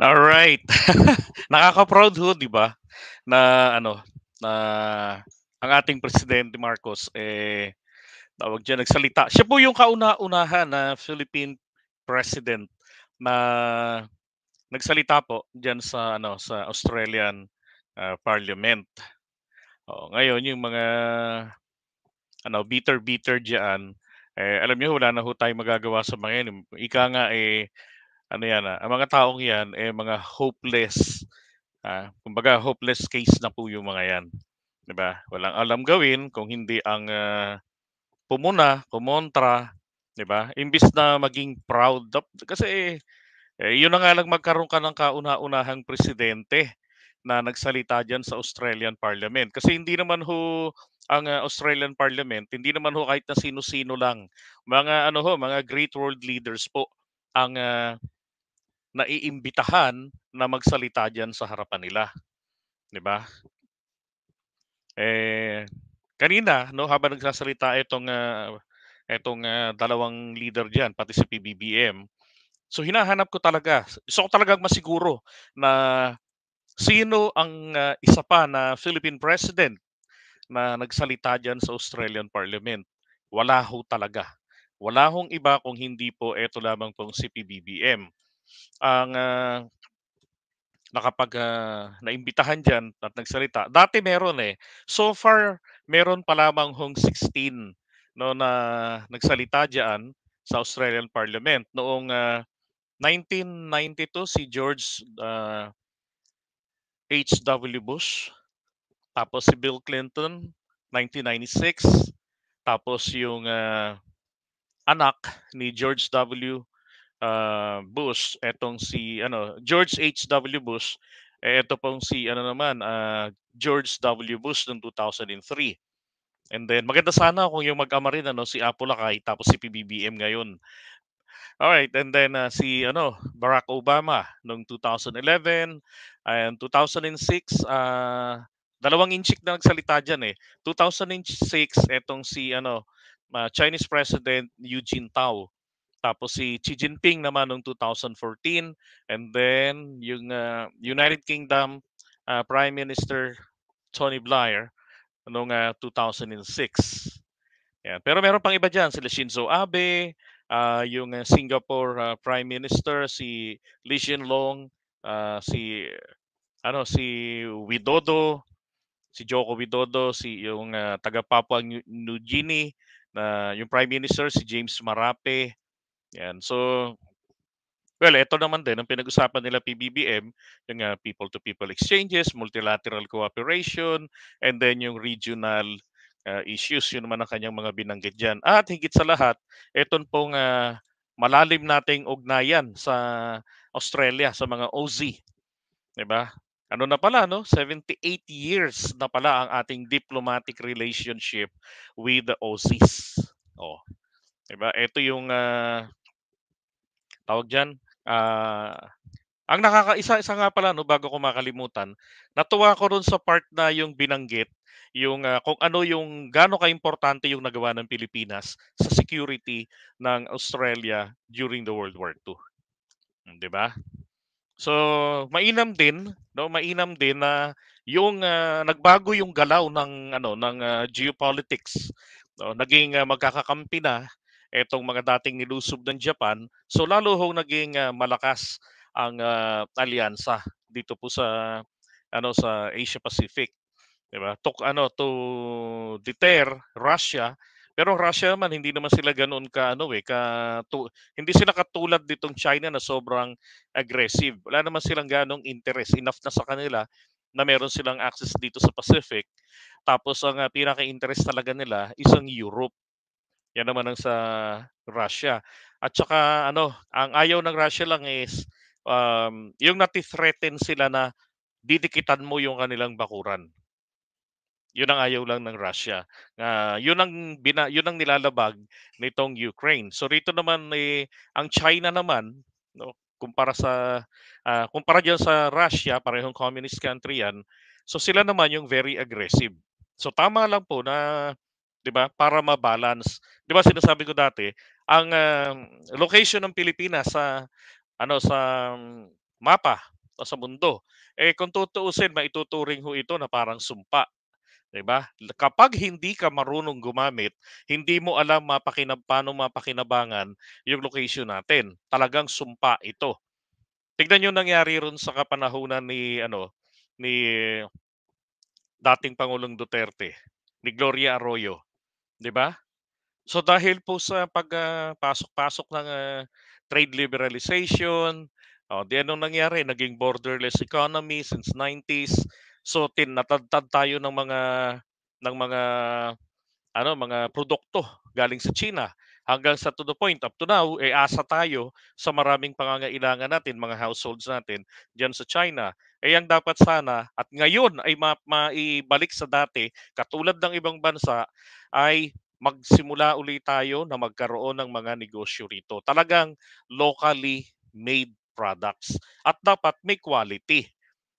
All right. Nakaka-proud ho, 'di ba? Na ano, na ang ating presidente Marcos eh tawag diyan nagsalita. Siya po yung kauna-unahan na Philippine president na nagsalita po diyan sa ano sa Australian uh, Parliament. Oh, ngayon yung mga ano bitter bitter diyan eh alam niyo wala na ho tayong magagawa sa mga yun. Ika nga eh ano yan, ah, ang mga taong yan, eh, mga hopeless, ah, kumbaga hopeless case na po yung mga yan. Diba? Walang alam gawin kung hindi ang uh, pumuna, kumontra, diba? Imbis na maging proud, kasi eh, yun na nga lang magkaroon ka ng kauna-unahang presidente na nagsalita diyan sa Australian Parliament. Kasi hindi naman ho ang ah, Australian Parliament, hindi naman ho kahit na sino-sino lang. Mga ano ho, mga great world leaders po ang uh, naiimbitahan na magsalita diyan sa harapan nila. 'Di ba? Eh kanina no habang nagsasalita itong uh, itong uh, dalawang leader diyan pati si PBBM. So hinahanap ko talaga, so ko talagang masiguro na sino ang uh, isa pa na Philippine president na nagsalita diyan sa Australian Parliament. Wala ho talaga. Wala hong iba kung hindi po ito lamang pong si PBBM ang uh, nakapag uh, naimbitahan diyan at nagsalita. Dati meron eh. So far meron pa lamang hong 16 no na nagsalita diyan sa Australian Parliament noong uh, ah, 1992 si George uh, H.W. Bush, tapos si Bill Clinton 1996, tapos yung uh, anak ni George W uh, Bush, etong si ano, George H.W. Bush, eh, ito pong si ano naman, uh, George W. Bush noong 2003. And then maganda sana kung yung mag-ama rin ano si Apolacay tapos si PBBM ngayon. All right, and then uh, si ano Barack Obama noong 2011 and 2006 uh, dalawang inchik na nagsalita diyan eh. 2006 etong si ano uh, Chinese President Eugene Tao tapos si Xi Jinping naman noong 2014 and then yung uh, United Kingdom uh, Prime Minister Tony Blair noong uh, 2006. Yeah. Pero meron pang iba diyan sila Shinzo Abe, uh, yung uh, Singapore uh, Prime Minister si Lee Hsien Loong, uh, si ano si Widodo, si Joko Widodo, si yung uh, taga Papua New Guinea na uh, yung Prime Minister si James Marape, yan. So, well, ito naman din, ang pinag-usapan nila PBBM, yung uh, people-to-people exchanges, multilateral cooperation, and then yung regional uh, issues, yun naman ang kanyang mga binanggit dyan. At higit sa lahat, ito pong uh, malalim nating ugnayan sa Australia, sa mga OZ. Diba? ano na pala no 78 years na pala ang ating diplomatic relationship with the OCs. Oh. Diba? Ito yung uh, tawag diyan uh, ang nakakaisa isa nga pala no bago ko makalimutan, natuwa ko ron sa part na yung binanggit yung uh, kung ano yung gaano ka importante yung nagawa ng Pilipinas sa security ng Australia during the World War II. 'Di ba? So, mainam din, no? Mainam din na yung uh, nagbago yung galaw ng ano ng uh, geopolitics. No? Naging uh, magkakakampi na etong mga dating nilusob ng Japan. So lalo ho naging uh, malakas ang uh, alyansa dito po sa ano sa Asia Pacific. 'Di ba? To ano to deter Russia pero Russia man hindi naman sila ganoon ka ano eh ka to, hindi sila katulad nitong China na sobrang aggressive. Wala naman silang ganong interest enough na sa kanila na meron silang access dito sa Pacific. Tapos ang uh, pinaka-interest talaga nila isang Europe. Yan naman ang sa Russia. At saka ano, ang ayaw ng Russia lang is um, yung nati-threaten sila na didikitan mo yung kanilang bakuran. Yun ang ayaw lang ng Russia. Uh, yun ang bina, yun ang nilalabag nitong Ukraine. So rito naman eh, ang China naman no kumpara sa uh, kumpara diyan sa Russia, parehong communist country yan. So sila naman yung very aggressive. So tama lang po na 'di ba? Para ma-balance. 'Di ba sinasabi ko dati, ang uh, location ng Pilipinas sa ano sa um, mapa o sa mundo eh kung tutuusin maituturing ho ito na parang sumpa 'di ba? Kapag hindi ka marunong gumamit, hindi mo alam mapakinab paano mapakinabangan yung location natin. Talagang sumpa ito. Tignan niyo nangyari ron sa kapanahunan ni ano ni dating Pangulong Duterte, ni Gloria Arroyo. 'Di ba? So dahil po sa pagpasok-pasok ah, uh, ng uh, trade liberalization, oh, di anong nangyari? Naging borderless economy since 90s. So tinatadtad tayo ng mga ng mga ano mga produkto galing sa China hanggang sa to the point up to now eh asa tayo sa maraming pangangailangan natin mga households natin diyan sa China eh ang dapat sana at ngayon ay ma- maibalik sa dati katulad ng ibang bansa ay magsimula uli tayo na magkaroon ng mga negosyo rito. Talagang locally made products at dapat may quality.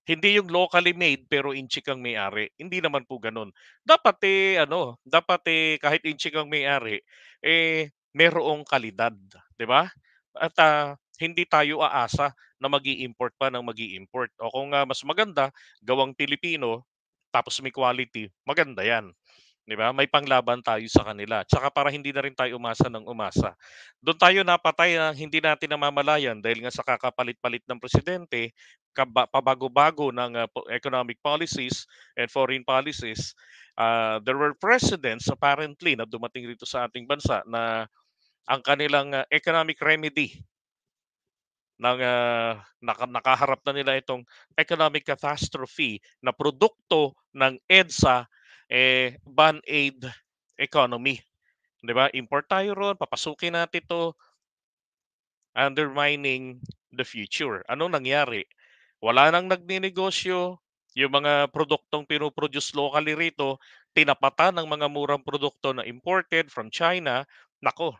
Hindi yung locally made pero inchik ang may-ari. Hindi naman po ganun. Dapat eh, ano, dapat eh, kahit inchik ang may-ari, eh, merong kalidad. 'di ba? At uh, hindi tayo aasa na mag import pa ng mag import O kung uh, mas maganda, gawang Pilipino, tapos may quality, maganda yan. 'di ba? May panglaban tayo sa kanila. Tsaka para hindi na rin tayo umasa ng umasa. Doon tayo napatay na hindi natin namamalayan dahil nga sa kakapalit-palit ng presidente, pabago-bago ng ah, economic policies and foreign policies, uh, there were presidents apparently na dumating rito sa ating bansa na ang kanilang economic remedy ng uh, nakaharap na nila itong economic catastrophe na produkto ng EDSA eh ban aid economy. 'Di ba? Import tayo ron, papasukin natin 'to undermining the future. Ano nangyari? Wala nang nagninegosyo, yung mga produktong pinoproduce locally rito, tinapatan ng mga murang produkto na imported from China. Nako,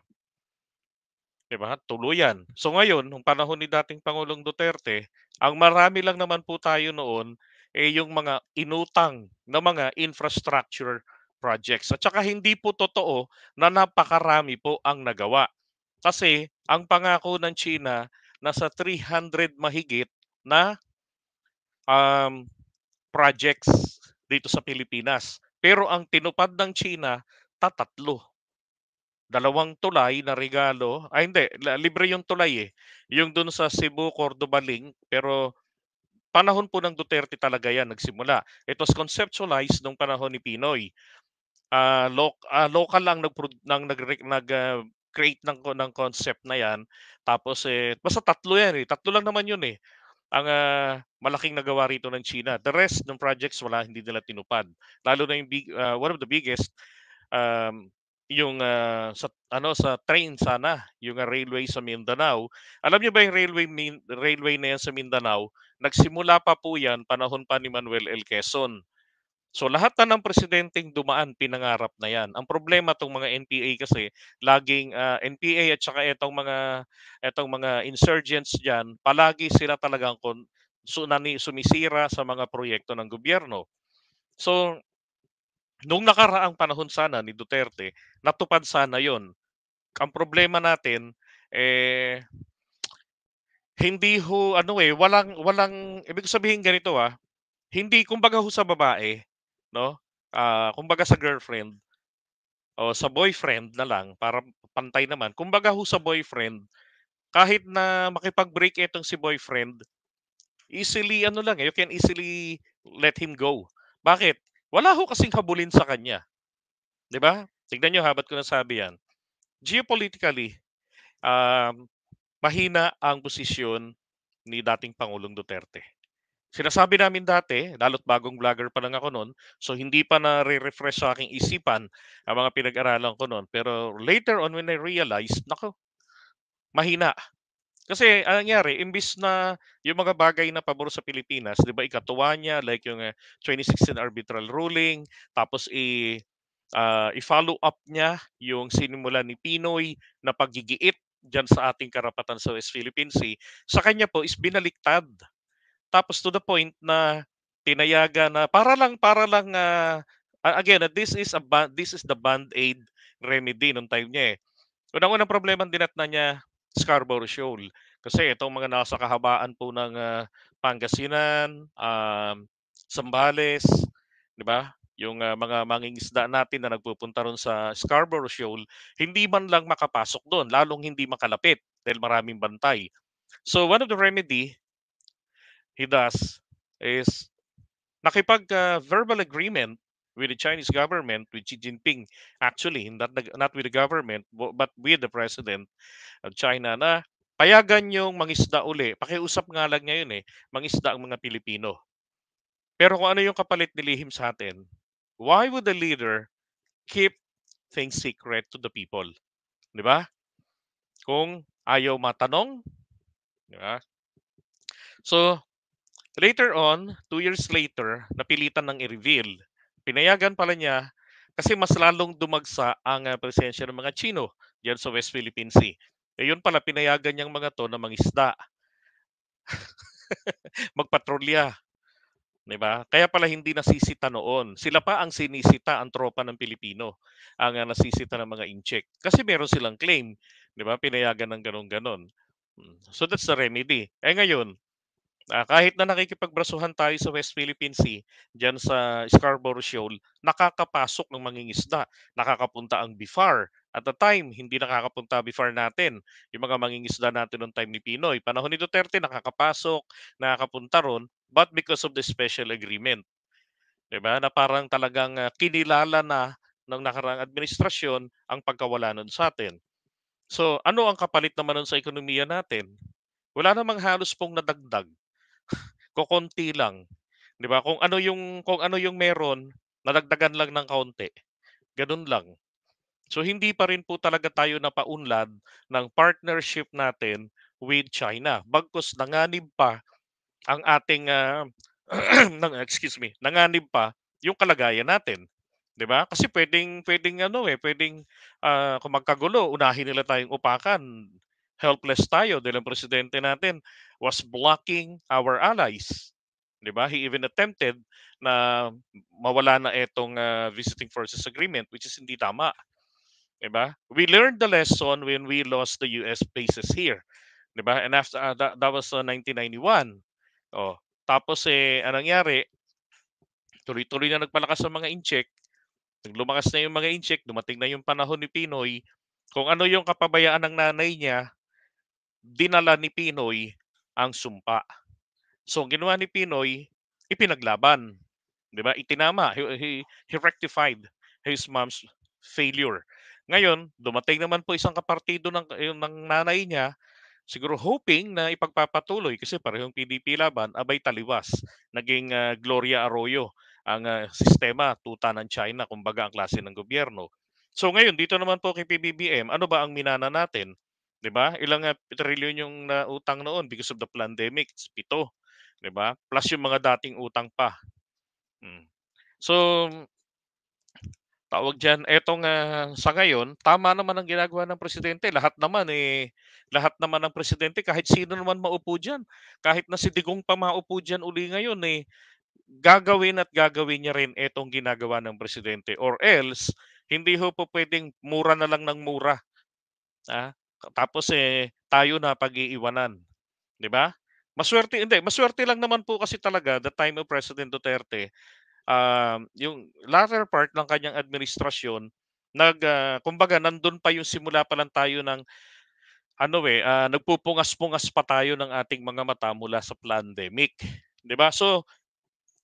'di ba? Tuluyan. So ngayon, nung panahon ni dating Pangulong Duterte, ang marami lang naman po tayo noon eh yung mga inutang na mga infrastructure projects. At saka hindi po totoo na napakarami po ang nagawa. Kasi ang pangako ng China na sa 300 mahigit na um, projects dito sa Pilipinas. Pero ang tinupad ng China, tatatlo dalawang tulay na regalo. Ay ah, hindi, libre yung tulay eh. Yung dun sa Cebu, Cordoba link, pero panahon po ng Duterte talaga yan nagsimula. It was conceptualized nung panahon ni Pinoy. Uh, ah, lo- uh, ah, local lang nag nang nag, nag create ng ng concept na yan. Tapos eh basta tatlo yan eh. Tatlo lang naman yun eh. Ang uh, malaking nagawa rito ng China. The rest ng projects wala hindi nila tinupad. Lalo na yung big, uh, one of the biggest um, yung uh, sa ano sa train sana, yung uh, railway sa Mindanao. Alam niyo ba yung railway min, railway na yan sa Mindanao? Nagsimula pa po yan panahon pa ni Manuel L. Quezon. So lahat na ng presidenteng dumaan pinangarap na yan. Ang problema tong mga NPA kasi laging uh, ah, NPA at saka itong mga itong mga insurgents diyan, palagi sila talagang kon, sunani, sumisira sa mga proyekto ng gobyerno. So noong nakaraang panahon sana ni Duterte, natupad sana yon. Ang problema natin, eh, hindi ho, ano eh, walang, walang, ibig sabihin ganito ah, hindi, kumbaga ho sa babae, no? Uh, kumbaga sa girlfriend, o sa boyfriend na lang, para pantay naman. Kumbaga ho sa boyfriend, kahit na makipag-break itong si boyfriend, easily ano lang, eh, you can easily let him go. Bakit? Wala ho kasing habulin sa kanya. 'Di ba? Tignan niyo habat ko na sabi yan. Geopolitically, um, mahina ang posisyon ni dating Pangulong Duterte. Sinasabi namin dati, lalo't bagong vlogger pa lang ako noon, so hindi pa na re-refresh sa aking isipan ang mga pinag-aralan ko noon. Pero later on when I realized, nako, mahina kasi ang nangyari, imbis na yung mga bagay na pabor sa Pilipinas, 'di ba ikatuwa niya like yung 2016 eh, arbitral ruling, tapos i uh, i-follow up niya yung sinimula ni Pinoy na pagigiit diyan sa ating karapatan sa West Philippine Sea. Sa kanya po is binaliktad. Tapos to the point na tinayaga na para lang para lang uh, again, uh, this is a this is the band-aid remedy nung time niya eh. Unang-unang problema din at na niya Scarborough Shoal. Kasi itong mga nasa kahabaan po ng uh, Pangasinan, um, Sambales, di ba? Yung uh, mga mangingisda natin na nagpupunta ron sa Scarborough Shoal, hindi man lang makapasok doon, lalong hindi makalapit dahil maraming bantay. So one of the remedy he does is nakipag-verbal ah, uh, agreement with the Chinese government, with Xi Jinping, actually, not, the, not with the government, but with the president of China na payagan yung mangisda uli. Pakiusap nga lang niya eh, mangisda ang mga Pilipino. Pero kung ano yung kapalit ni Lihim sa atin, why would the leader keep things secret to the people? Di ba? Kung ayaw matanong, di ba? So, later on, two years later, napilitan ng i-reveal Pinayagan pala niya kasi mas lalong dumagsa ang ah, presensya ng mga Chino diyan sa West Philippine Sea. E yun pala, pinayagan niyang mga to na mangisda. Magpatrolya. Diba? Kaya pala hindi nasisita noon. Sila pa ang sinisita, ang tropa ng Pilipino, ang ah, nasisita ng mga incheck. Kasi meron silang claim. Diba? Pinayagan ng ganun-ganon. Hmm. So that's the remedy. Eh ngayon, Uh, kahit na nakikipagbrasuhan tayo sa West Philippine Sea, dyan sa Scarborough Shoal, nakakapasok ng mangingisda. Nakakapunta ang BIFAR. At the time, hindi nakakapunta BIFAR natin. Yung mga mangingisda natin noong time ni Pinoy. Panahon ni Duterte, nakakapasok, nakakapunta ron, but because of the special agreement. Diba? Na parang talagang ah, kinilala na ng nakaraang administrasyon ang pagkawala nun sa atin. So, ano ang kapalit naman nun sa ekonomiya natin? Wala namang halos pong nadagdag kokonti lang, 'di ba? Kung ano yung kung ano yung meron, nadagdagan lang ng kaunti. Ganun lang. So hindi pa rin po talaga tayo napaunlad ng partnership natin with China. Bagkus nanganib pa ang ating uh, excuse me, nanganib pa yung kalagayan natin. 'Di ba? Kasi pwedeng pwedeng ano eh, pwedeng uh, kung magkagulo, unahin nila tayong upakan helpless tayo dahil ang presidente natin was blocking our allies. 'Di ba? He even attempted na mawala na itong uh, visiting forces agreement which is hindi tama. 'Di ba? We learned the lesson when we lost the US bases here. 'Di ba? And after uh, that, that was uh, ah, 1991. Oh, tapos eh anong nangyari? Tuloy-tuloy na nagpalakas ang mga incheck. Nag lumakas na yung mga incheck, dumating na yung panahon ni Pinoy, kung ano yung kapabayaan ng nanay niya, dinala ni Pinoy ang sumpa. So ginawa ni Pinoy, ipinaglaban. 'Di ba? Itinama. He, he, he rectified his mom's failure. Ngayon, dumating naman po isang kapartido ng ng nanay niya, siguro hoping na ipagpapatuloy kasi parehong PDP laban, abay taliwas. Naging uh, Gloria Arroyo ang uh, sistema, tuta ng China, kumbaga ang klase ng gobyerno. So ngayon, dito naman po kay PBBM, ano ba ang minana natin? 'di ba? Ilang uh, ah, trillion yung uh, utang noon because of the pandemic, It's pito, 'di ba? Plus yung mga dating utang pa. Hmm. So tawag diyan, etong uh, sa ngayon, tama naman ang ginagawa ng presidente. Lahat naman eh lahat naman ng presidente kahit sino naman maupo diyan, kahit na si Digong pa maupo diyan uli ngayon eh gagawin at gagawin niya rin etong ginagawa ng presidente or else hindi ho po pwedeng mura na lang ng mura. Ah, tapos eh tayo na pag-iiwanan, 'di ba? Maswerte hindi, maswerte lang naman po kasi talaga the time of President Duterte, uh, yung latter part ng kanyang administrasyon nag uh, kumbaga nandun pa yung simula pa lang tayo ng ano eh uh, nagpupungas-pungas pa tayo ng ating mga mata mula sa pandemic, 'di ba? So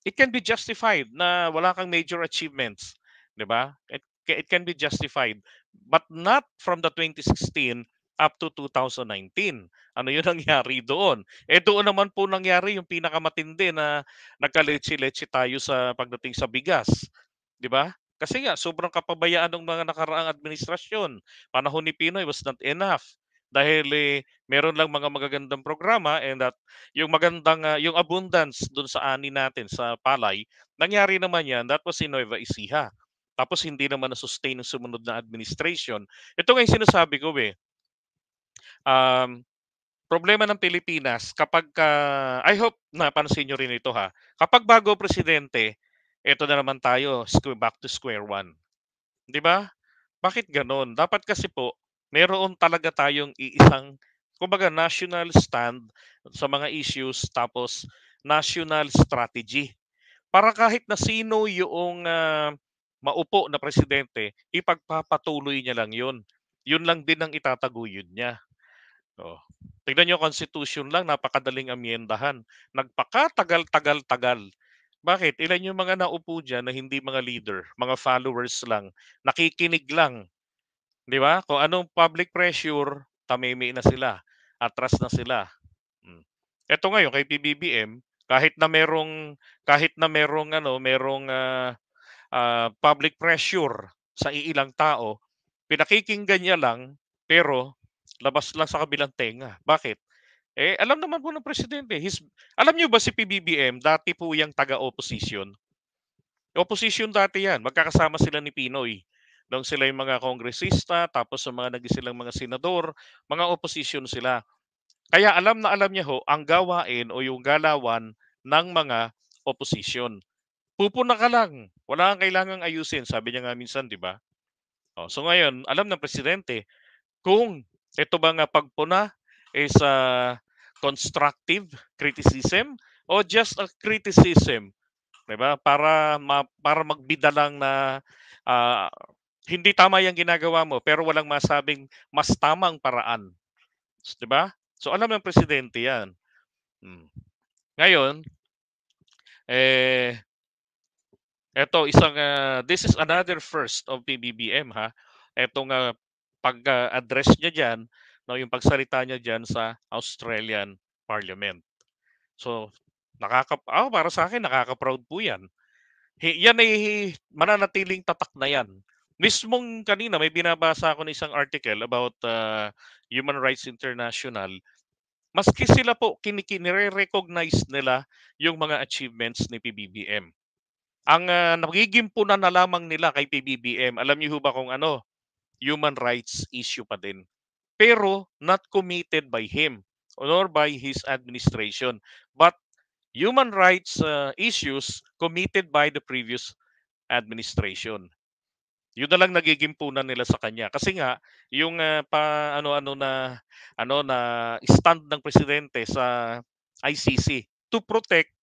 it can be justified na wala kang major achievements, 'di ba? It, it can be justified but not from the 2016 up to 2019. Ano yun nangyari doon? Eh doon naman po nangyari yung pinakamatindi na nagkaletsi-letsi tayo sa pagdating sa bigas. 'Di ba? Kasi nga, sobrang kapabayaan ng mga nakaraang administrasyon. Panahon ni Pinoy was not enough. Dahil eh, meron lang mga magagandang programa and that yung magandang, uh, yung abundance doon sa ani natin, sa palay, nangyari naman yan, that was in Nueva Ecija. Tapos hindi naman na-sustain ng sumunod na administration. Ito nga yung sinasabi ko eh, um, problema ng Pilipinas kapag uh, I hope na pansin niyo rin ito ha. Kapag bago presidente, ito na naman tayo, back to square one. 'Di ba? Bakit ganoon? Dapat kasi po meron talaga tayong iisang kumbaga national stand sa mga issues tapos national strategy. Para kahit na sino yung uh, maupo na presidente, ipagpapatuloy niya lang 'yun. 'Yun lang din ang itataguyod niya. Oh. Tignan niyo constitution lang, napakadaling amyendahan. Nagpakatagal-tagal-tagal. Bakit? Ilan yung mga naupo diyan na hindi mga leader, mga followers lang, nakikinig lang. 'Di ba? Kung anong public pressure, tamimi na sila, atras na sila. Ito hmm. ngayon kay PBBM, kahit na merong kahit na merong ano, merong uh, uh, public pressure sa iilang tao, pinakikinggan niya lang pero labas lang sa kabilang tenga. Bakit? Eh, alam naman po ng presidente. His, alam niyo ba si PBBM, dati po yung taga-opposition? Opposition dati yan. Magkakasama sila ni Pinoy. Doon sila yung mga kongresista, tapos yung mga naging silang mga senador, mga opposition sila. Kaya alam na alam niya ho ang gawain o yung galawan ng mga opposition. Pupuna ka lang. Wala kang kailangang ayusin. Sabi niya nga minsan, di ba? O, oh, so ngayon, alam ng presidente, kung ito ba nga ah, pagpuna is a ah, constructive criticism o just a criticism? 'Di ba? Para ma, para magbida lang na uh, hindi tama 'yang ginagawa mo pero walang masabing mas tamang paraan. 'Di ba? So alam ng presidente 'yan. Hmm. Ngayon, eh ito isang uh, this is another first of PBBM ha. Etong uh, pag-address niya diyan, no, yung pagsalita niya diyan sa Australian Parliament. So, nakaka oh, para sa akin nakaka-proud po 'yan. He, yan ay mananatiling tatak na 'yan. Mismong kanina may binabasa ako ng isang article about uh, Human Rights International. Maski sila po kinikinire-recognize nila yung mga achievements ni PBBM. Ang uh, ah, nagigimpunan na lamang nila kay PBBM, alam niyo ba kung ano? human rights issue pa din. Pero not committed by him nor by his administration, but human rights uh, issues committed by the previous administration. Yun na lang nagiging punan nila sa kanya kasi nga yung uh, pa ano-ano na ano na stand ng presidente sa ICC to protect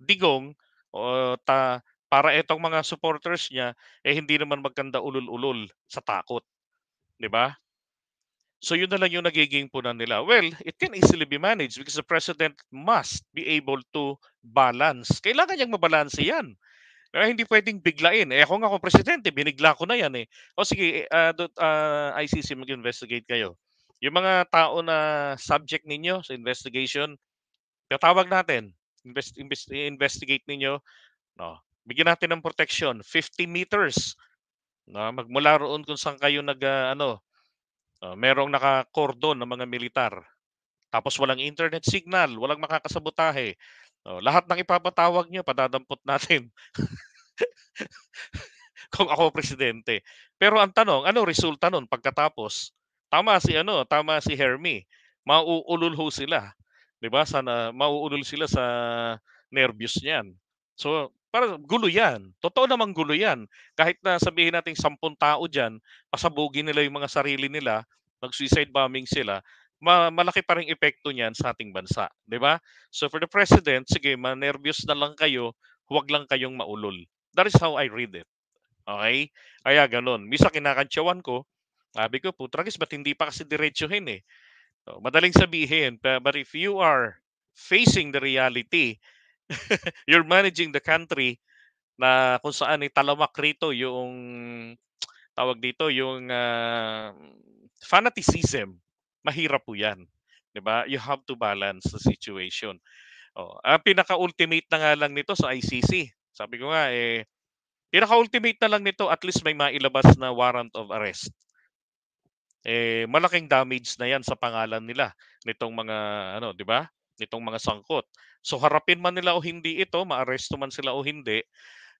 digong o uh, ta para itong mga supporters niya eh hindi naman magkanda ulul-ulul sa takot. 'Di ba? So yun na lang yung nagiging punan nila. Well, it can easily be managed because the president must be able to balance. Kailangan niyang mabalanse yan. Kaya hindi pwedeng biglain. Eh ako nga kung presidente, binigla ko na yan eh. O sige, uh, ah, uh, ah, ICC mag-investigate kayo. Yung mga tao na subject ninyo sa investigation, tatawag natin. Invest, invest, investigate ninyo. No. Bigyan natin ng protection, 50 meters. Na magmula roon kung saan kayo nag uh, ano, uh, merong naka-cordon ng mga militar. Tapos walang internet signal, walang makakasabotahe. Uh, lahat ng ipapatawag niyo padadampot natin. kung ako presidente. Pero ang tanong, ano resulta noon pagkatapos? Tama si ano, tama si Hermie. Mauulul ho sila. 'Di ba? Sana mauulol sila sa nervyos niyan. So para gulo yan. Totoo namang gulo yan. Kahit na sabihin natin sampung tao dyan, pasabugin nila yung mga sarili nila, mag-suicide bombing sila, ma- malaki pa rin epekto niyan sa ating bansa. ba? Diba? So for the president, sige, manervyos na lang kayo, huwag lang kayong maulol. That is how I read it. Okay? Kaya ganun. Misa kinakantsawan ko, sabi ko, putragis, ba't hindi pa kasi diretsuhin eh? So, madaling sabihin, but if you are facing the reality you're managing the country na kung saan italamak rito yung tawag dito yung uh, fanaticism. Mahirap po 'yan. 'Di ba? You have to balance the situation. Oh, ang pinaka-ultimate na nga lang nito sa ICC. Sabi ko nga eh pinaka-ultimate na lang nito at least may mailabas na warrant of arrest. Eh malaking damage na 'yan sa pangalan nila nitong mga ano, 'di ba? nitong mga sangkot. So harapin man nila o hindi ito, maaresto man sila o hindi,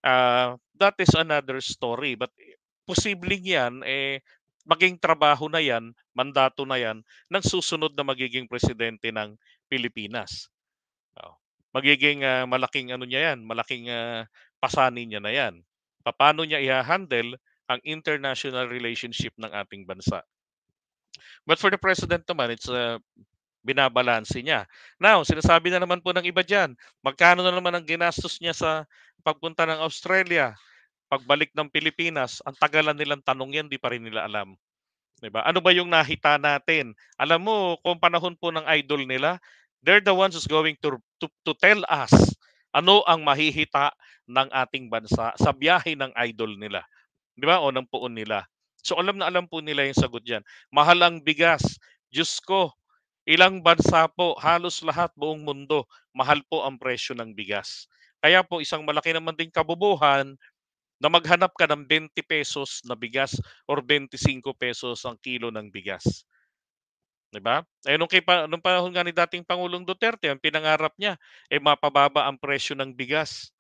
uh, that is another story. But eh, posibleng yan, eh, maging trabaho na yan, mandato na yan, ng susunod na magiging presidente ng Pilipinas. Oh. Magiging uh, malaking ano niya yan, malaking uh, ah, pasanin niya na yan. Paano niya i-handle ang international relationship ng ating bansa? But for the president naman, it's uh, binabalansi niya. Now, sinasabi na naman po ng iba dyan, magkano na naman ang ginastos niya sa pagpunta ng Australia, pagbalik ng Pilipinas, ang tagalan nilang tanong yan, di pa rin nila alam. Diba? Ano ba yung nahita natin? Alam mo, kung panahon po ng idol nila, they're the ones who's going to, to, to tell us ano ang mahihita ng ating bansa sa biyahe ng idol nila. Di ba? O ng puon nila. So alam na alam po nila yung sagot dyan. Mahal ang bigas. Diyos ko, Ilang bansa po, halos lahat buong mundo, mahal po ang presyo ng bigas. Kaya po isang malaki naman din kabubuhan na maghanap ka ng 20 pesos na bigas or 25 pesos ang kilo ng bigas. 'Di ba? Eh nung, kay, nung panahon nga ni dating Pangulong Duterte, ang pinangarap niya ay eh, mapababa ang presyo ng bigas.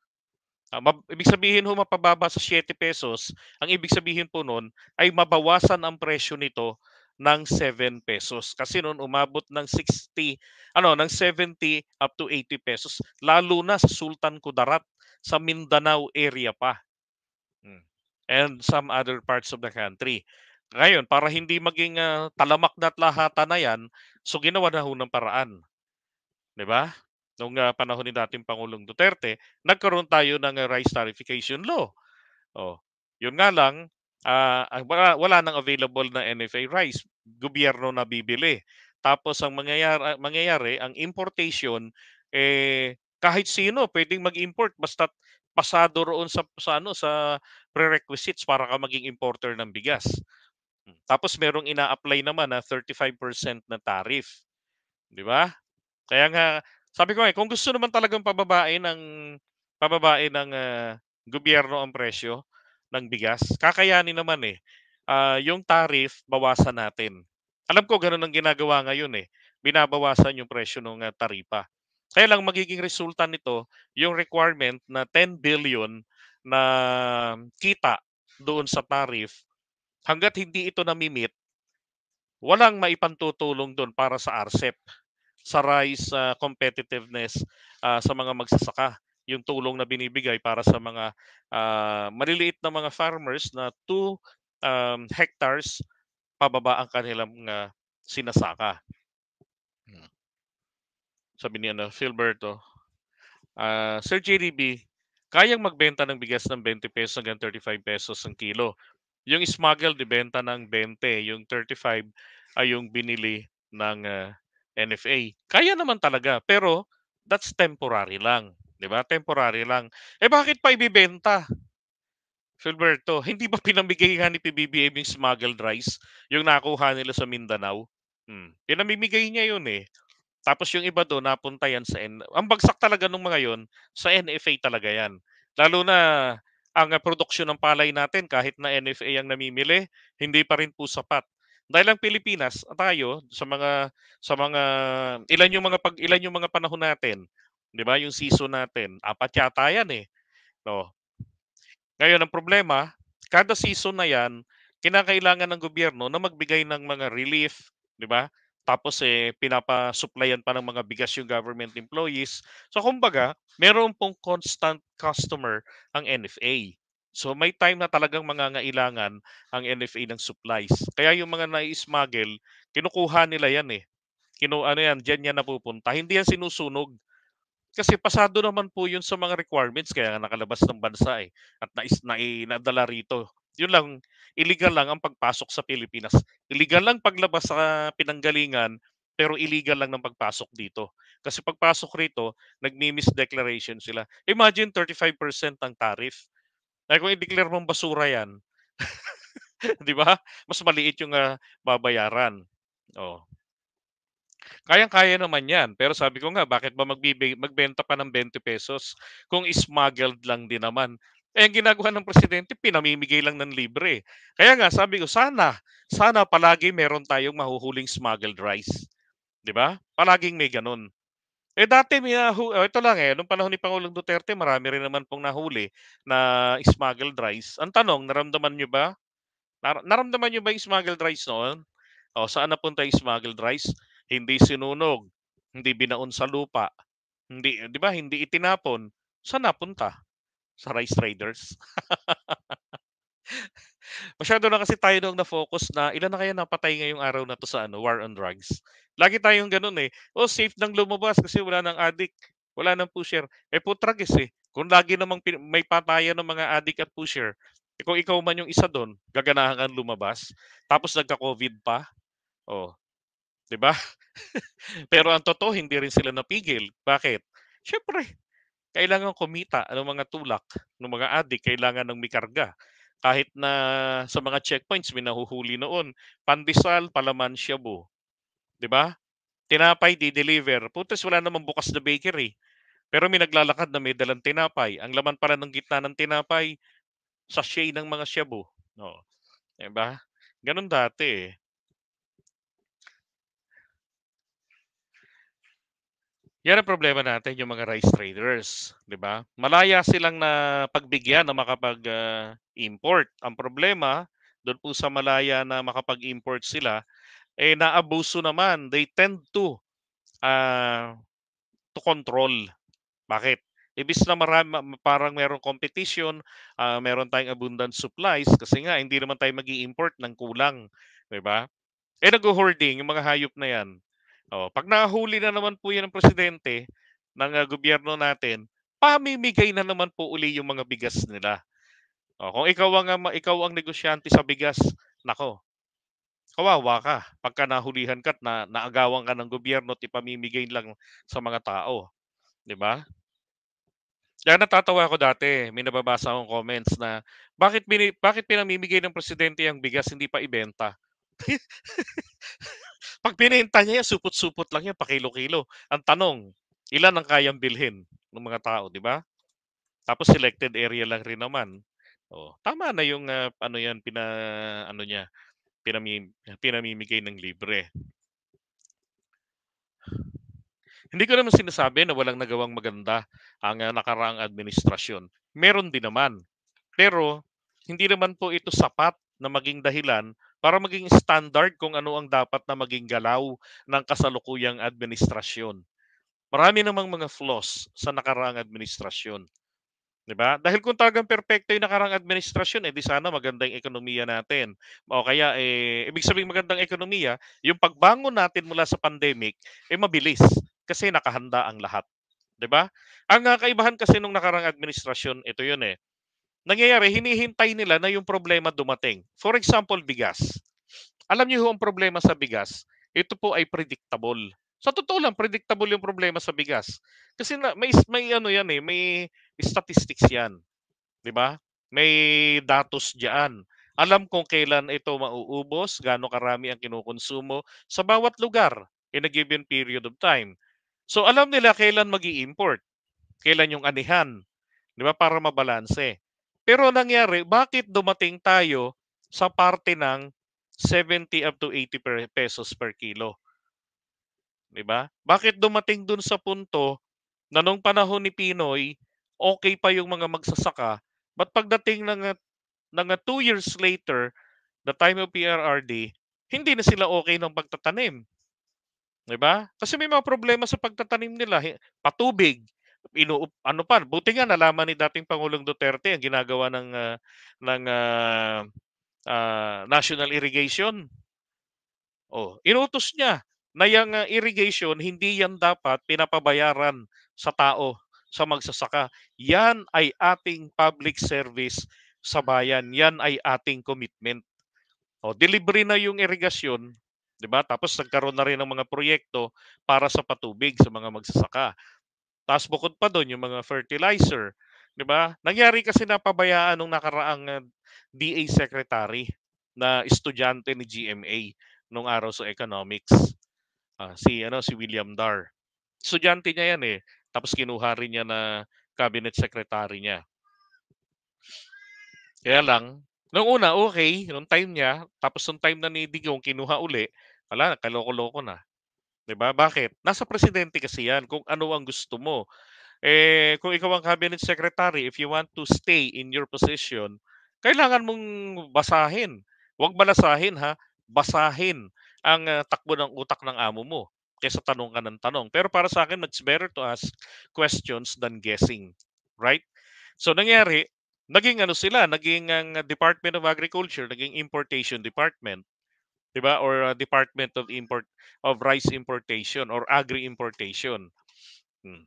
Uh, mab- ibig sabihin ho mapababa sa 7 pesos, ang ibig sabihin po noon ay mabawasan ang presyo nito ng 7 pesos kasi noon umabot ng 60 ano ng 70 up to 80 pesos lalo na sa Sultan Kudarat sa Mindanao area pa hmm. and some other parts of the country. Ngayon, para hindi maging uh, talamak nat lahat na yan, so ginawa na ho ng paraan. 'Di ba? Noong uh, panahon ni dating Pangulong Duterte, nagkaroon tayo ng uh, rice tarification law. Oh, yun nga lang, uh, wala, wala nang available na NFA rice. Gobyerno na bibili. Tapos ang mangyayari, ah, mangyayari ang importation, eh, kahit sino pwedeng mag-import basta pasado roon sa, sa ano sa prerequisites para ka maging importer ng bigas. Tapos merong ina-apply naman na 35% na tariff. 'Di ba? Kaya nga sabi ko eh kung gusto naman talagang pababain ng pababain ng uh, gobyerno ang presyo, ng bigas. Kakayanin naman eh. Uh, yung tariff, bawasan natin. Alam ko ganun ang ginagawa ngayon eh. Binabawasan yung presyo ng uh, ah, taripa. Kaya lang magiging resulta nito yung requirement na 10 billion na kita doon sa tariff hanggat hindi ito namimit walang maipantutulong doon para sa RCEP sa rise uh, competitiveness uh, sa mga magsasaka yung tulong na binibigay para sa mga uh, maliliit na mga farmers na 2 um, hectares pababa ang kanilang uh, sinasaka. Hmm. Sabi ni ano, Philberto, uh, Sir JDB, kayang magbenta ng bigas ng 20 pesos hanggang 35 pesos ang kilo. Yung smuggle, dibenta ng 20. Yung 35 ay yung binili ng uh, NFA. Kaya naman talaga, pero that's temporary lang. 'Di ba? Temporary lang. Eh bakit pa ibebenta? Filberto, hindi ba pinamigay nga ni PBBM yung smuggled rice? Yung nakuha nila sa Mindanao? Hmm. Pinamimigay niya yun eh. Tapos yung iba doon, napunta yan sa... N- ang bagsak talaga ng mga yon sa NFA talaga yan. Lalo na ang ah, production ng palay natin, kahit na NFA ang namimili, hindi pa rin po sapat. Dahil ang Pilipinas, tayo sa mga sa mga ilan yung mga pag ilan yung mga panahon natin 'Di ba? Yung season natin, apat yata 'yan eh. No. Ngayon ang problema, kada season na 'yan, kinakailangan ng gobyerno na magbigay ng mga relief, 'di ba? Tapos eh pinapa-supplyan pa ng mga bigas yung government employees. So kumbaga, meron pong constant customer ang NFA. So may time na talagang mangangailangan ang NFA ng supplies. Kaya yung mga nai-smuggle, kinukuha nila yan eh. Kino, ano yan, dyan yan napupunta. Hindi yan sinusunog. Kasi pasado naman po yun sa mga requirements kaya nakalabas ng bansa eh at nais na, nadala rito. Yun lang, illegal lang ang pagpasok sa Pilipinas. Illegal lang paglabas sa pinanggalingan pero illegal lang ng pagpasok dito. Kasi pagpasok rito, nagmi-miss declaration sila. Imagine 35% ang tariff. Ay eh, kung i-declare mong basura 'yan, 'di ba? Mas maliit yung uh, babayaran. Oh, Kayang-kaya naman yan. Pero sabi ko nga, bakit ba magbibig, magbenta pa ng 20 pesos kung smuggled lang din naman? Eh, ang ginagawa ng presidente, pinamimigay lang ng libre. Kaya nga, sabi ko, sana, sana palagi meron tayong mahuhuling smuggled rice. Di ba? Palaging may ganun. Eh dati may nahu- oh, ito lang eh, nung panahon ni Pangulong Duterte, marami rin naman pong nahuli na smuggled rice. Ang tanong, naramdaman nyo ba? Nar- naramdaman nyo ba yung smuggled rice noon? O, saan napunta yung smuggled rice? hindi sinunog, hindi binaon sa lupa, hindi, di ba, hindi itinapon, saan napunta? Sa rice traders. Masyado na kasi tayo nung na-focus na ilan na kaya napatay ngayong araw na to sa ano, war on drugs. Lagi tayong ganun eh. Oh, safe nang lumabas kasi wala nang addict, wala nang pusher. Eh putragis eh. Kung lagi namang may patayan ng mga addict at pusher, eh, kung ikaw man yung isa doon, gaganahan kang lumabas, tapos nagka-COVID pa, oh, 'di ba? Pero ang totoo, hindi rin sila napigil. Bakit? Siyempre, kailangan kumita ng mga tulak, ng mga adik, kailangan ng mikarga. Kahit na sa mga checkpoints, may noon. Pandesal, palaman, shabu. Di ba? Tinapay, di-deliver. Putas, wala namang bukas na bakery. Pero may naglalakad na may dalang tinapay. Ang laman pala ng gitna ng tinapay, sachet ng mga shabu. No. Di ba? Ganun dati eh. Yan ang problema natin, yung mga rice traders, di ba? Malaya silang na pagbigyan na makapag-import. Ah, uh, ang problema, doon po sa malaya na makapag-import sila, eh naabuso naman. They tend to uh, to control. Bakit? Ibig na marami, parang merong competition, uh, meron tayong abundant supplies kasi nga hindi naman tayo mag import ng kulang, di ba? Eh nag-hoarding yung mga hayop na yan Oh, pag nahuli na naman po 'yan ng presidente ng uh, gobyerno natin, pamimigay na naman po uli yung mga bigas nila. Oh, kung ikaw ang ah, ikaw ang negosyante sa bigas, nako. Kawawa ka pagka nahulihan ka at na, naagawan ka ng gobyerno at ipamimigay lang sa mga tao. 'Di ba? Yan natatawa ako dati, may nababasa akong comments na bakit bakit pinamimigay ng presidente ang bigas hindi pa ibenta? Pag binenta niya yan, supot-supot lang yan, pakilo-kilo. Ang tanong, ilan ang kayang bilhin ng mga tao, di ba? Tapos selected area lang rin naman. Oh, tama na yung uh, ano yan pina ano niya pinami, pinamimigay ng libre. Hindi ko naman sinasabi na walang nagawang maganda ang uh, nakaraang administrasyon. Meron din naman. Pero hindi naman po ito sapat na maging dahilan para maging standard kung ano ang dapat na maging galaw ng kasalukuyang administrasyon. Marami namang mga flaws sa nakaraang administrasyon. 'Di ba? Dahil kung talagang perpekto 'yung nakaraang administrasyon, eh di sana maganda 'yung ekonomiya natin. O kaya eh ibig sabihin magandang ekonomiya, 'yung pagbangon natin mula sa pandemic eh mabilis kasi nakahanda ang lahat. 'di ba? Ang uh, kaibahan kasi nung nakaraang administrasyon, ito 'yun eh nangyayari, hinihintay nila na yung problema dumating. For example, bigas. Alam niyo ho ang problema sa bigas? Ito po ay predictable. Sa totoo lang, predictable yung problema sa bigas. Kasi na, may, may ano yan eh, may statistics yan. Di ba? May datos diyan. Alam kung kailan ito mauubos, gaano karami ang kinukonsumo sa bawat lugar in a given period of time. So alam nila kailan mag import kailan yung anihan, di ba, para mabalanse. Pero nangyari, bakit dumating tayo sa parte ng 70 up to 80 pesos per kilo? 'Di ba? Bakit dumating dun sa punto na nung panahon ni Pinoy, okay pa yung mga magsasaka, but pagdating ng ng 2 years later, the time of PRRD, hindi na sila okay ng pagtatanim. 'Di ba? Kasi may mga problema sa pagtatanim nila, patubig, ino ano pa buti nga nalaman ni dating pangulong Duterte ang ginagawa ng uh, ng uh, uh, national irrigation oh inutos niya na yung uh, irrigation hindi yan dapat pinapabayaran sa tao sa magsasaka yan ay ating public service sa bayan yan ay ating commitment oh delivery na yung irrigation 'di ba? Tapos nagkaroon na rin ng mga proyekto para sa patubig sa mga magsasaka. Tapos bukod pa doon yung mga fertilizer, 'di ba? Nangyari kasi na pabayaan nung nakaraang ah, DA secretary na estudyante ni GMA nung araw sa economics. Uh, si ano si William Dar. Estudyante niya 'yan eh. Tapos kinuha rin niya na cabinet secretary niya. Kaya lang, nung una okay, nung time niya, tapos nung time na ni Digong kinuha uli, wala, kaloko-loko na. 'Di ba? Bakit? Nasa presidente kasi 'yan kung ano ang gusto mo. Eh kung ikaw ang cabinet secretary, if you want to stay in your position, kailangan mong basahin. Huwag balasahin ha, basahin ang uh, takbo ng utak ng amo mo kaysa tanong ka ng tanong. Pero para sa akin, it's better to ask questions than guessing. Right? So nangyari, naging ano sila, naging ang Department of Agriculture, naging Importation Department. 'di ba? Or uh, Department of Import of Rice Importation or Agri Importation. Hmm.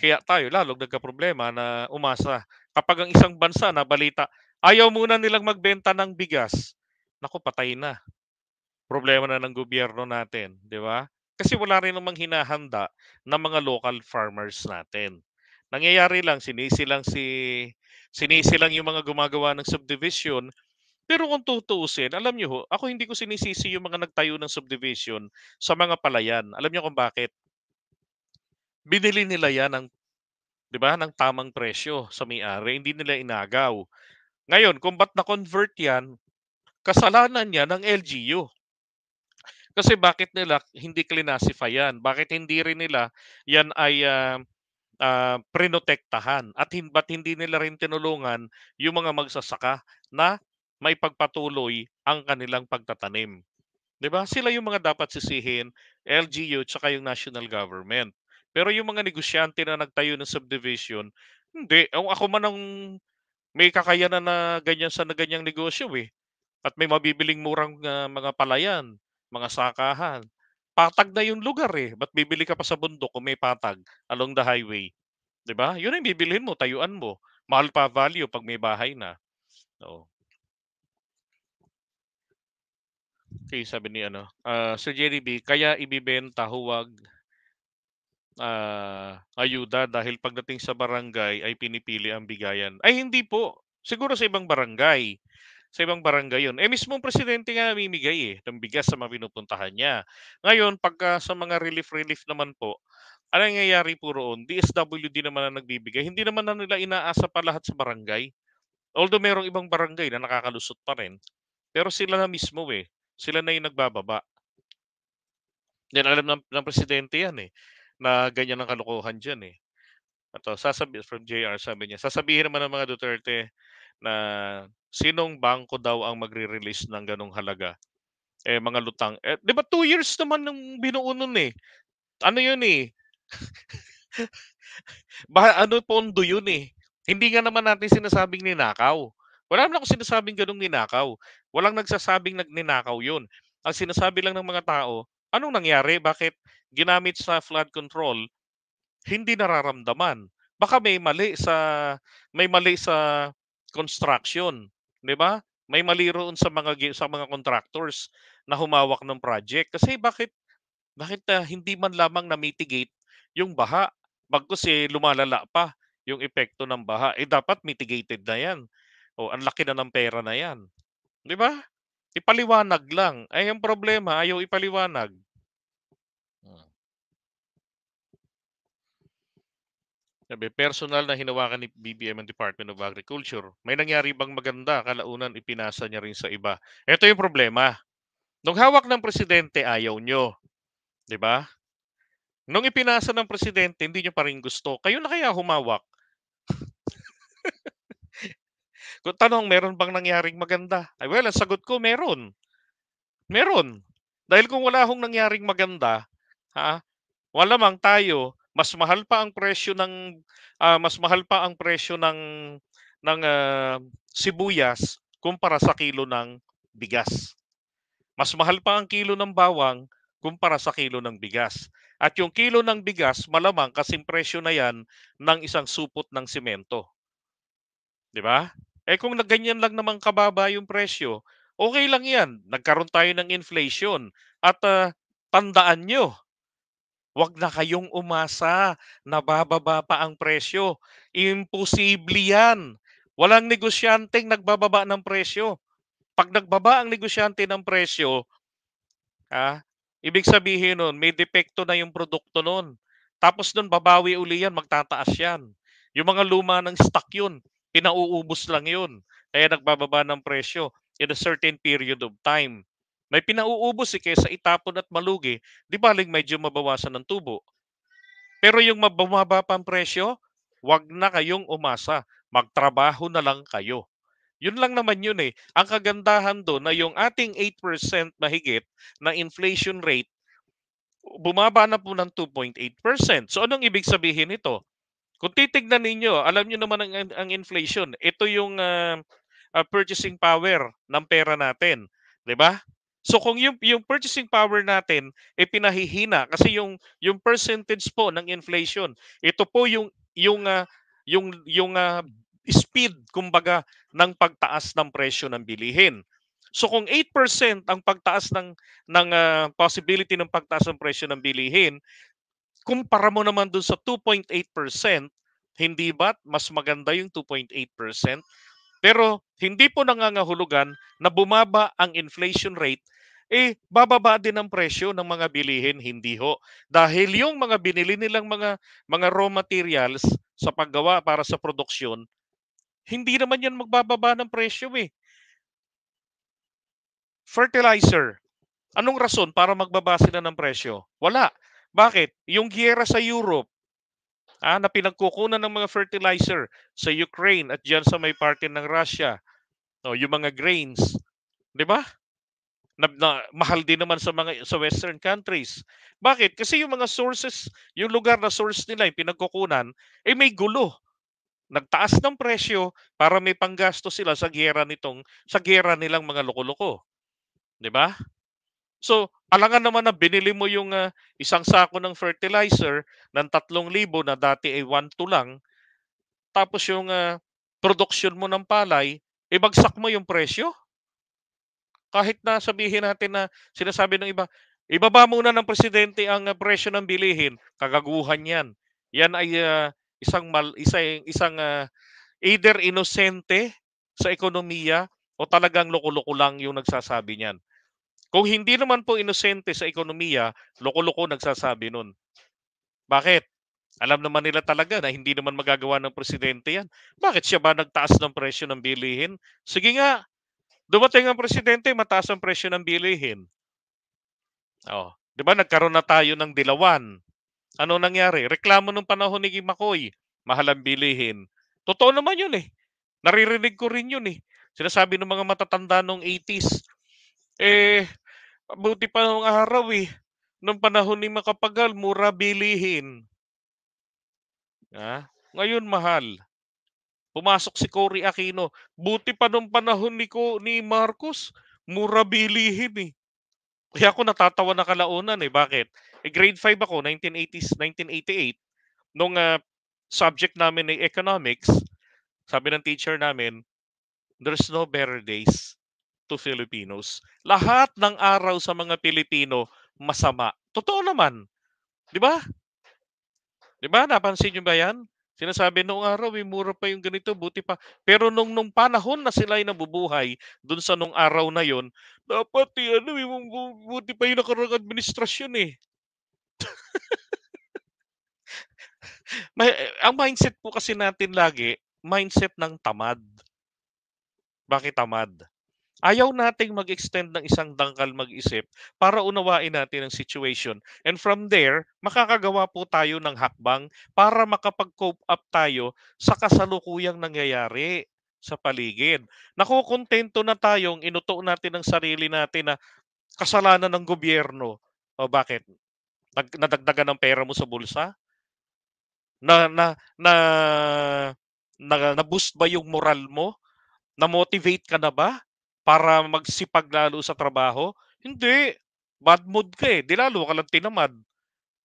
Kaya tayo lalong nagka-problema na umasa kapag ang isang bansa na balita ayaw muna nilang magbenta ng bigas. Nako patay na. Problema na ng gobyerno natin, 'di ba? Kasi wala rin namang hinahanda ng mga local farmers natin. Nangyayari lang sinisilang si sinisilang yung mga gumagawa ng subdivision pero kung tutuusin, alam niyo ho, ako hindi ko sinisisi yung mga nagtayo ng subdivision sa mga palayan. Alam niyo kung bakit? Binili nila yan ng 'di ba, ng tamang presyo sa may-ari, hindi nila inagaw. Ngayon, kung ba't na-convert 'yan, kasalanan niya ng LGU. Kasi bakit nila hindi classify 'yan? Bakit hindi rin nila 'yan ay uh, uh, prinotektahan at hin- ba't hindi nila rin tinulungan yung mga magsasaka na may pagpatuloy ang kanilang pagtatanim. 'Di ba? Sila yung mga dapat sisihin, LGU tsaka yung national government. Pero yung mga negosyante na nagtayo ng subdivision, hindi. Ako man ang may kakayanan na ganyan sa ganyang negosyo eh. At may mabibiling murang uh, mga palayan, mga sakahan. Patag na yung lugar eh. Ba't bibili ka pa sa bundok kung may patag along the highway? 'Di ba? Yun ang bibilihin mo, tayuan mo. Mahal pa value pag may bahay na. No. Okay, sabi ni ano, uh, Sir Jerry B, kaya ibibenta huwag uh, ayuda dahil pagdating sa barangay ay pinipili ang bigayan. Ay hindi po, siguro sa ibang barangay. Sa ibang barangay yun. Eh mismo presidente nga namimigay eh ng bigas sa mga pinupuntahan niya. Ngayon, pagka sa mga relief-relief naman po, ano nangyayari po roon? DSWD naman ang nagbibigay. Hindi naman na nila inaasa pa lahat sa barangay. Although merong ibang barangay na nakakalusot pa rin. Pero sila na mismo eh, sila na yung nagbababa. Yan, alam ng, ng presidente yan eh, na ganyan ang kalokohan dyan eh. Ito, oh, sasabi, from JR, sabi niya, sasabihin naman ng mga Duterte na sinong bangko daw ang magre-release ng ganong halaga? Eh, mga lutang. Eh, di ba two years naman nung binuo nun eh? Ano yun eh? ba, ano pondo yun eh? Hindi nga naman natin sinasabing ninakaw. Wala naman ako sinasabing ganong ninakaw. Walang nagsasabing nagninakaw yun. Ang sinasabi lang ng mga tao, anong nangyari? Bakit ginamit sa flood control, hindi nararamdaman? Baka may mali sa may mali sa construction, 'di ba? May mali roon sa mga sa mga contractors na humawak ng project. Kasi bakit bakit uh, hindi man lamang na-mitigate yung baha bagkus eh lumalala pa yung epekto ng baha. Eh dapat mitigated na 'yan Oh, ang laki na ng pera na 'yan. 'Di ba? Ipaliwanag lang. Ay eh, ang problema, ayaw ipaliwanag. Hmm. Sabi, personal na hinawakan ni BBM ang Department of Agriculture. May nangyari bang maganda? Kalaunan, ipinasa niya rin sa iba. Ito yung problema. Nung hawak ng presidente, ayaw nyo. ba? Nung ipinasa ng presidente, hindi nyo pa rin gusto. Kayo na kaya humawak? Kung tanong, meron bang nangyaring maganda? Ay, well, ang sagot ko, meron. Meron. Dahil kung wala hong nangyaring maganda, ha, wala mang tayo, mas mahal pa ang presyo ng uh, mas mahal pa ang presyo ng ng uh, sibuyas kumpara sa kilo ng bigas. Mas mahal pa ang kilo ng bawang kumpara sa kilo ng bigas. At yung kilo ng bigas, malamang kasing presyo na yan ng isang supot ng simento. Di ba? Eh kung nagganyan lang naman kababa yung presyo, okay lang yan. Nagkaroon tayo ng inflation. At uh, tandaan nyo, wag na kayong umasa na bababa pa ang presyo. Imposible yan. Walang negosyanteng nagbababa ng presyo. Pag nagbaba ang negosyante ng presyo, ah, ibig sabihin nun, may depekto na yung produkto nun. Tapos nun, babawi uli yan, magtataas yan. Yung mga luma ng stock yun, pinauubos lang yun. Kaya nagbababa ng presyo in a certain period of time. May pinauubos eh kaysa itapon at malugi, di baling medyo mabawasan ng tubo. Pero yung mababa pang presyo, wag na kayong umasa. Magtrabaho na lang kayo. Yun lang naman yun eh. Ang kagandahan doon na yung ating 8% mahigit na inflation rate, bumaba na po ng 2.8%. So anong ibig sabihin nito? Kung titignan ninyo, alam niyo naman ang, ang, inflation. Ito yung uh, uh, purchasing power ng pera natin, 'di ba? So kung yung yung purchasing power natin ay eh, pinahihina kasi yung yung percentage po ng inflation, ito po yung yung uh, yung yung uh, speed kumbaga ng pagtaas ng presyo ng bilihin. So kung 8% ang pagtaas ng ng uh, possibility ng pagtaas ng presyo ng bilihin, kumpara mo naman dun sa 2.8%, hindi ba mas maganda yung 2.8%? Pero hindi po nangangahulugan na bumaba ang inflation rate, eh bababa din ang presyo ng mga bilihin, hindi ho. Dahil yung mga binili nilang mga mga raw materials sa paggawa para sa produksyon, hindi naman yan magbababa ng presyo eh. Fertilizer, anong rason para magbaba sila ng presyo? Wala. Bakit? Yung giyera sa Europe, ah, na pinagkukunan ng mga fertilizer sa Ukraine at diyan sa may parte ng Russia, no, yung mga grains, di ba? Na, na, mahal din naman sa mga sa western countries. Bakit? Kasi yung mga sources, yung lugar na source nila yung pinagkukunan, eh may gulo. Nagtaas ng presyo para may panggasto sila sa giyera nitong sa giyera nilang mga loko-loko. 'Di ba? So, alangan naman na binili mo yung uh, isang sako ng fertilizer ng 3,000 na dati ay 1 to lang, tapos yung uh, ah, production mo ng palay, ibagsak eh, mo yung presyo. Kahit na sabihin natin na sinasabi ng iba, ibaba muna ng presidente ang uh, presyo ng bilihin, kagaguhan 'yan. Yan ay uh, isang mal isang isang uh, either inosente sa ekonomiya o talagang loko-loko lang yung nagsasabi niyan. Kung hindi naman po inosente sa ekonomiya, loko-loko nagsasabi nun. Bakit? Alam naman nila talaga na hindi naman magagawa ng presidente yan. Bakit siya ba nagtaas ng presyo ng bilihin? Sige nga, dumating ang presidente, mataas ang presyo ng bilihin. Oh, 'di ba nagkaroon na tayo ng dilawan? Ano nangyari? Reklamo nung panahon ni Makoy, mahal ang bilihin. Totoo naman 'yun eh. Naririnig ko rin 'yun eh. Sinasabi ng mga matatanda noong 80s, eh Buti pa nung araw eh. Nung panahon ni Makapagal, mura bilihin. Ha? Ah, ngayon mahal. Pumasok si Cory Aquino. Buti pa nung panahon ni, ko, ni Marcos, mura bilihin eh. Kaya ako natatawa na kalaunan eh. Bakit? Eh, grade 5 ako, 1980s, 1988. Nung uh, subject namin ay economics, sabi ng teacher namin, there's no better days to Filipinos. Lahat ng araw sa mga Pilipino masama. Totoo naman. 'Di ba? 'Di ba? Napansin niyo ba 'yan? Sinasabi noong araw, may eh, mura pa yung ganito, buti pa. Pero nung, nung panahon na sila ay nabubuhay, dun sa nung araw na yon dapat eh, ano, eh, buti pa yung nakarang administrasyon eh. May, eh, ang mindset po kasi natin lagi, mindset ng tamad. Bakit tamad? Ayaw nating mag-extend ng isang dangkal mag-isip para unawain natin ang situation. And from there, makakagawa po tayo ng hakbang para makapag-cope up tayo sa kasalukuyang nangyayari sa paligid. Nakukontento na tayong inuto natin ang sarili natin na kasalanan ng gobyerno. O bakit? Nag- nadagdagan ng pera mo sa bulsa? Na na na na, na, na boost ba yung moral mo? Na motivate ka na ba? para magsipag lalo sa trabaho? Hindi. Bad mood ka eh. Di lalo ka lang tinamad.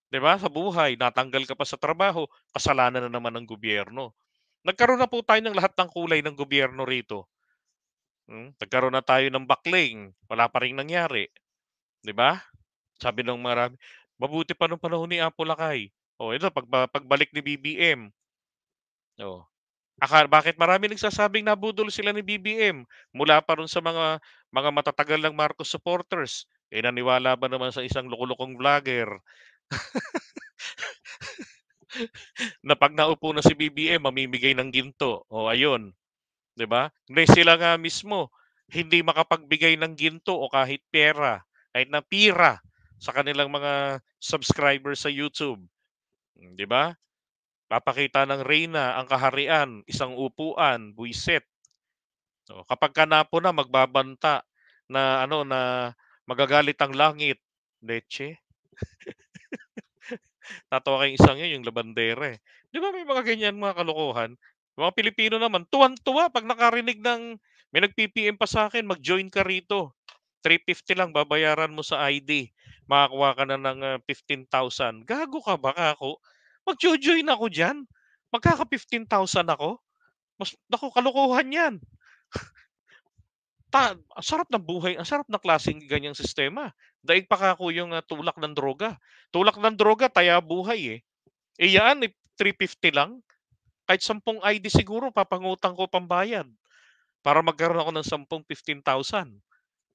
Di ba? Sa buhay, natanggal ka pa sa trabaho, kasalanan na naman ng gobyerno. Nagkaroon na po tayo ng lahat ng kulay ng gobyerno rito. Hmm? Nagkaroon na tayo ng backling. Wala pa rin nangyari. Di ba? Sabi ng marami, mabuti pa nung panahon ni Apo Lakay. O, oh, ito, pag, pagbalik ni BBM. O, oh, Aka, bakit marami nagsasabing nabudol sila ni BBM mula pa rin sa mga mga matatagal ng Marcos supporters. Eh naniwala ba naman sa isang lukulukong vlogger? na pag naupo na si BBM, mamimigay ng ginto. O ayun. 'Di ba? Hindi sila nga mismo hindi makapagbigay ng ginto o kahit pera, kahit na pira sa kanilang mga subscribers sa YouTube. 'Di ba? Papakita ng reyna ang kaharian, isang upuan, buwiset. So, kapag po na magbabanta na ano na magagalit ang langit, leche. Tatawa kayong isang yun, yung labandere. Eh. Di ba may mga ganyan mga kalokohan? Mga Pilipino naman, tuwan-tuwa pag nakarinig ng may nag-PPM pa sa akin, mag-join ka rito. 350 lang babayaran mo sa ID. Makakuha ka na ng 15,000. Ah, gago ka ba ako? Magjo-join ako diyan. Magkaka 15,000 ako. Mas nako kalukuhan 'yan. Ta, ang sarap ng buhay, ang sarap ng klaseng ganyang sistema. Daig pa ako yung uh, tulak ng droga. Tulak ng droga, taya buhay eh. E yan, 350 eh, lang. Kahit 10 ID siguro, papangutang ko pambayad para magkaroon ako ng 10, 15,000.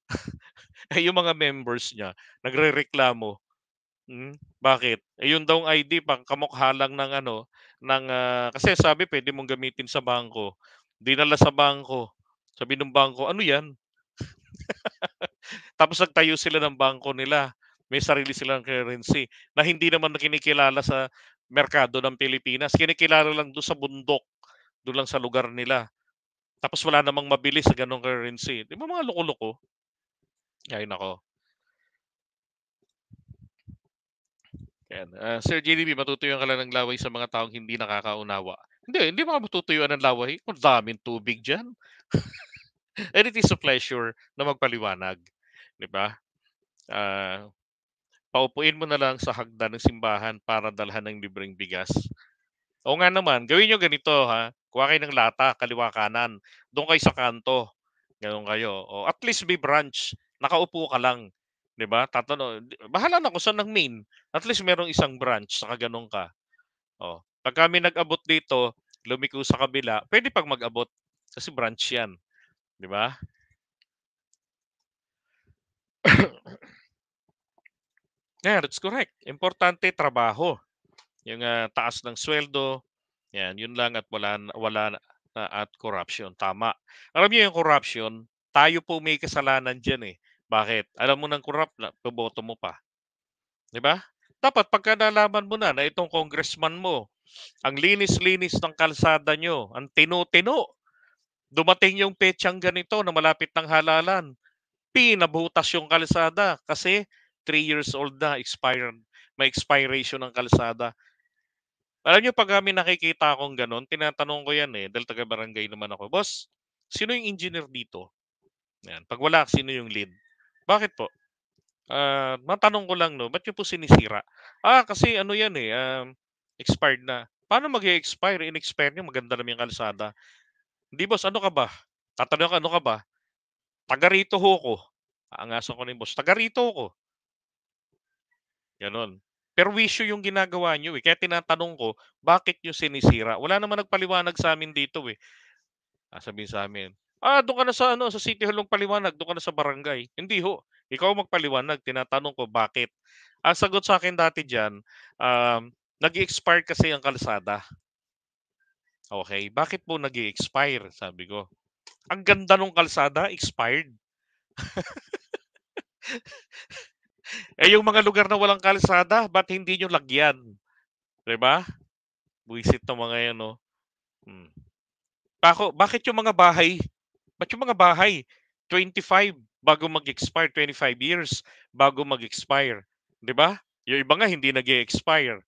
Eh, yung mga members niya, nagre-reklamo, Hmm? Bakit? Eh, yun daw ang ID pang kamukha lang ng ano ng uh, kasi sabi pwede mong gamitin sa bangko. Dinala sa bangko. Sabi ng bangko, ano 'yan? Tapos nagtayo sila ng bangko nila. May sarili silang currency na hindi naman kinikilala sa merkado ng Pilipinas. Kinikilala lang doon sa bundok, doon lang sa lugar nila. Tapos wala namang mabili sa ganong currency. Di ba mga loko-loko? Ay nako. Yan. Uh, ah, Sir JDB, matutuyuan ka lang ng laway sa mga taong hindi nakakaunawa. Hindi, hindi mga matutuyuan ng laway. Ang daming tubig dyan. And it is a pleasure na magpaliwanag. Di ba? Uh, paupuin mo na lang sa hagdan ng simbahan para dalhan ng libreng bigas. O nga naman, gawin nyo ganito ha. Kuha kayo ng lata, kaliwa kanan. Doon kayo sa kanto. Ganun kayo. O at least may branch. Nakaupo ka lang 'Di ba? Tatanong, bahala na ko sa nang main. At least merong isang branch sa ganun ka. Oh, pag kami nag-abot dito, lumiko sa kabila, pwede pag mag-abot kasi branch 'yan. 'Di ba? yeah, that's correct. Importante trabaho. Yung uh, taas ng sweldo, yan, yun lang at wala wala uh, at corruption. Tama. Alam niyo yung corruption, tayo po may kasalanan diyan eh. Bakit? Alam mo ng corrupt na, boboto mo pa. 'Di ba? Dapat pagka nalaman mo na na itong congressman mo, ang linis-linis ng kalsada nyo, ang tino-tino, dumating yung petsang ganito na malapit ng halalan, pinabutas yung kalsada kasi 3 years old na, expired, may expiration ng kalsada. Alam nyo, pag kami nakikita akong ganun, tinatanong ko yan eh, dahil taga-barangay naman ako, Boss, sino yung engineer dito? Yan. Pag wala, sino yung lead? Bakit po? Ah, matanong ko lang 'no, ba't niyo po sinisira? Ah, kasi ano 'yan, eh, um, expired na. Paano mag-e-expire, in-expire niyo maganda naman 'yang kalsada. "Hindi boss, ano ka ba?" Tatanungin ka, "Ano ka ba?" "Taga rito ho ko. Ang aso ko ni boss, "Taga rito ako." Gano'n. Perwisyo 'yung ginagawa niyo, eh, kaya tinatanong ko, bakit niyo sinisira? Wala namang nagpaliwanag sa amin dito, eh. Ah, sa amin, Ah, doon ka na sa ano, sa City Hall ng paliwanag, doon ka na sa barangay. Hindi ho. Ikaw magpaliwanag, tinatanong ko bakit. Ang sagot sa akin dati diyan, um, nag-expire kasi ang kalsada. Okay, bakit po nag-expire? Sabi ko. Ang ganda ng kalsada, expired. eh yung mga lugar na walang kalsada, ba't hindi nyo lagyan? 'Di ba? Buisit na mga 'yan, no. Oh. Hmm. Bako, bakit yung mga bahay But yung mga bahay, 25 bago mag-expire, 25 years bago mag-expire. Di ba? Yung iba nga hindi nag expire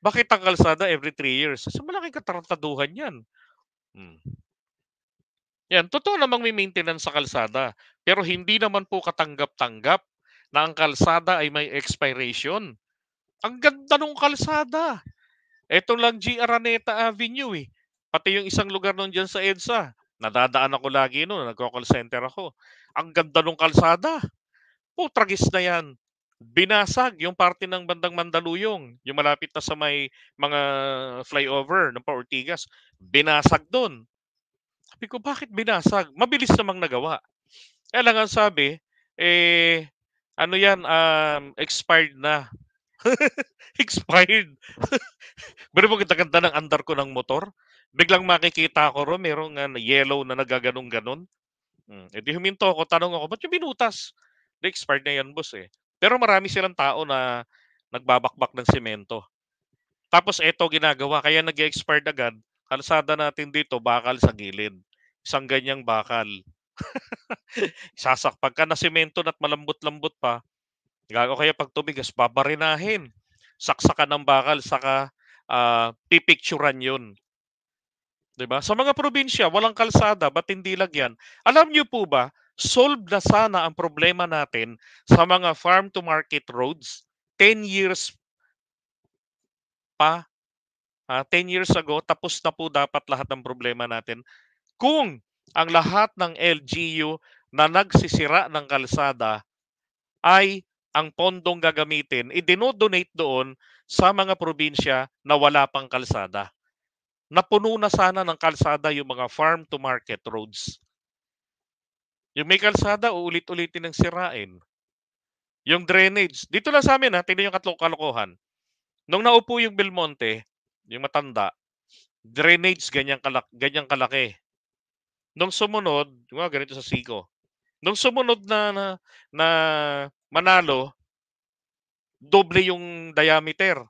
Bakit ang kalsada every 3 years? So malaking katarantaduhan yan. Hmm. Yan, totoo namang may maintenance sa kalsada. Pero hindi naman po katanggap-tanggap na ang kalsada ay may expiration. Ang ganda ng kalsada. Ito lang G. Araneta Avenue eh. Pati yung isang lugar nun dyan sa EDSA. Nadadaan ako lagi noon, nagko-call center ako. Ang ganda ng kalsada. Putragis na yan. Binasag yung parte ng bandang Mandaluyong, yung malapit na sa may mga flyover ng pa Ortigas. Binasag doon. Sabi ko, bakit binasag? Mabilis namang nagawa. Eh lang ang sabi, eh, ano yan, um, expired na. expired. Pero magkita-ganda ng andar ko ng motor biglang makikita ko ro merong uh, yellow na nagaganong ganon. Hmm. E di huminto ako, tanong ako, ba't yung binutas? Di expired na yan, boss eh. Pero marami silang tao na nagbabakbak ng semento. Tapos eto ginagawa, kaya nag expired agad. Kalsada natin dito, bakal sa gilid. Isang ganyang bakal. Sasakpag ka na simento at malambot-lambot pa. O kaya pag tumigas, babarinahin. Saksakan ng bakal, saka uh, ah, pipicturan yun. 'Di ba? Sa mga probinsya, walang kalsada, ba't hindi lagyan? Alam niyo po ba, solve na sana ang problema natin sa mga farm to market roads 10 years pa uh, ah, 10 years ago, tapos na po dapat lahat ng problema natin. Kung ang lahat ng LGU na nagsisira ng kalsada ay ang pondong gagamitin, idinodonate doon sa mga probinsya na wala pang kalsada napuno na sana ng kalsada yung mga farm to market roads. Yung may kalsada, uulit-ulitin ng sirain. Yung drainage, dito lang sa amin ha, tingnan yung katlong kalokohan. Nung naupo yung Belmonte, yung matanda, drainage ganyan, kalaki. ganyan kalaki. Nung sumunod, wow, ganito sa Siko. Nung sumunod na, na, na Manalo, doble yung diameter.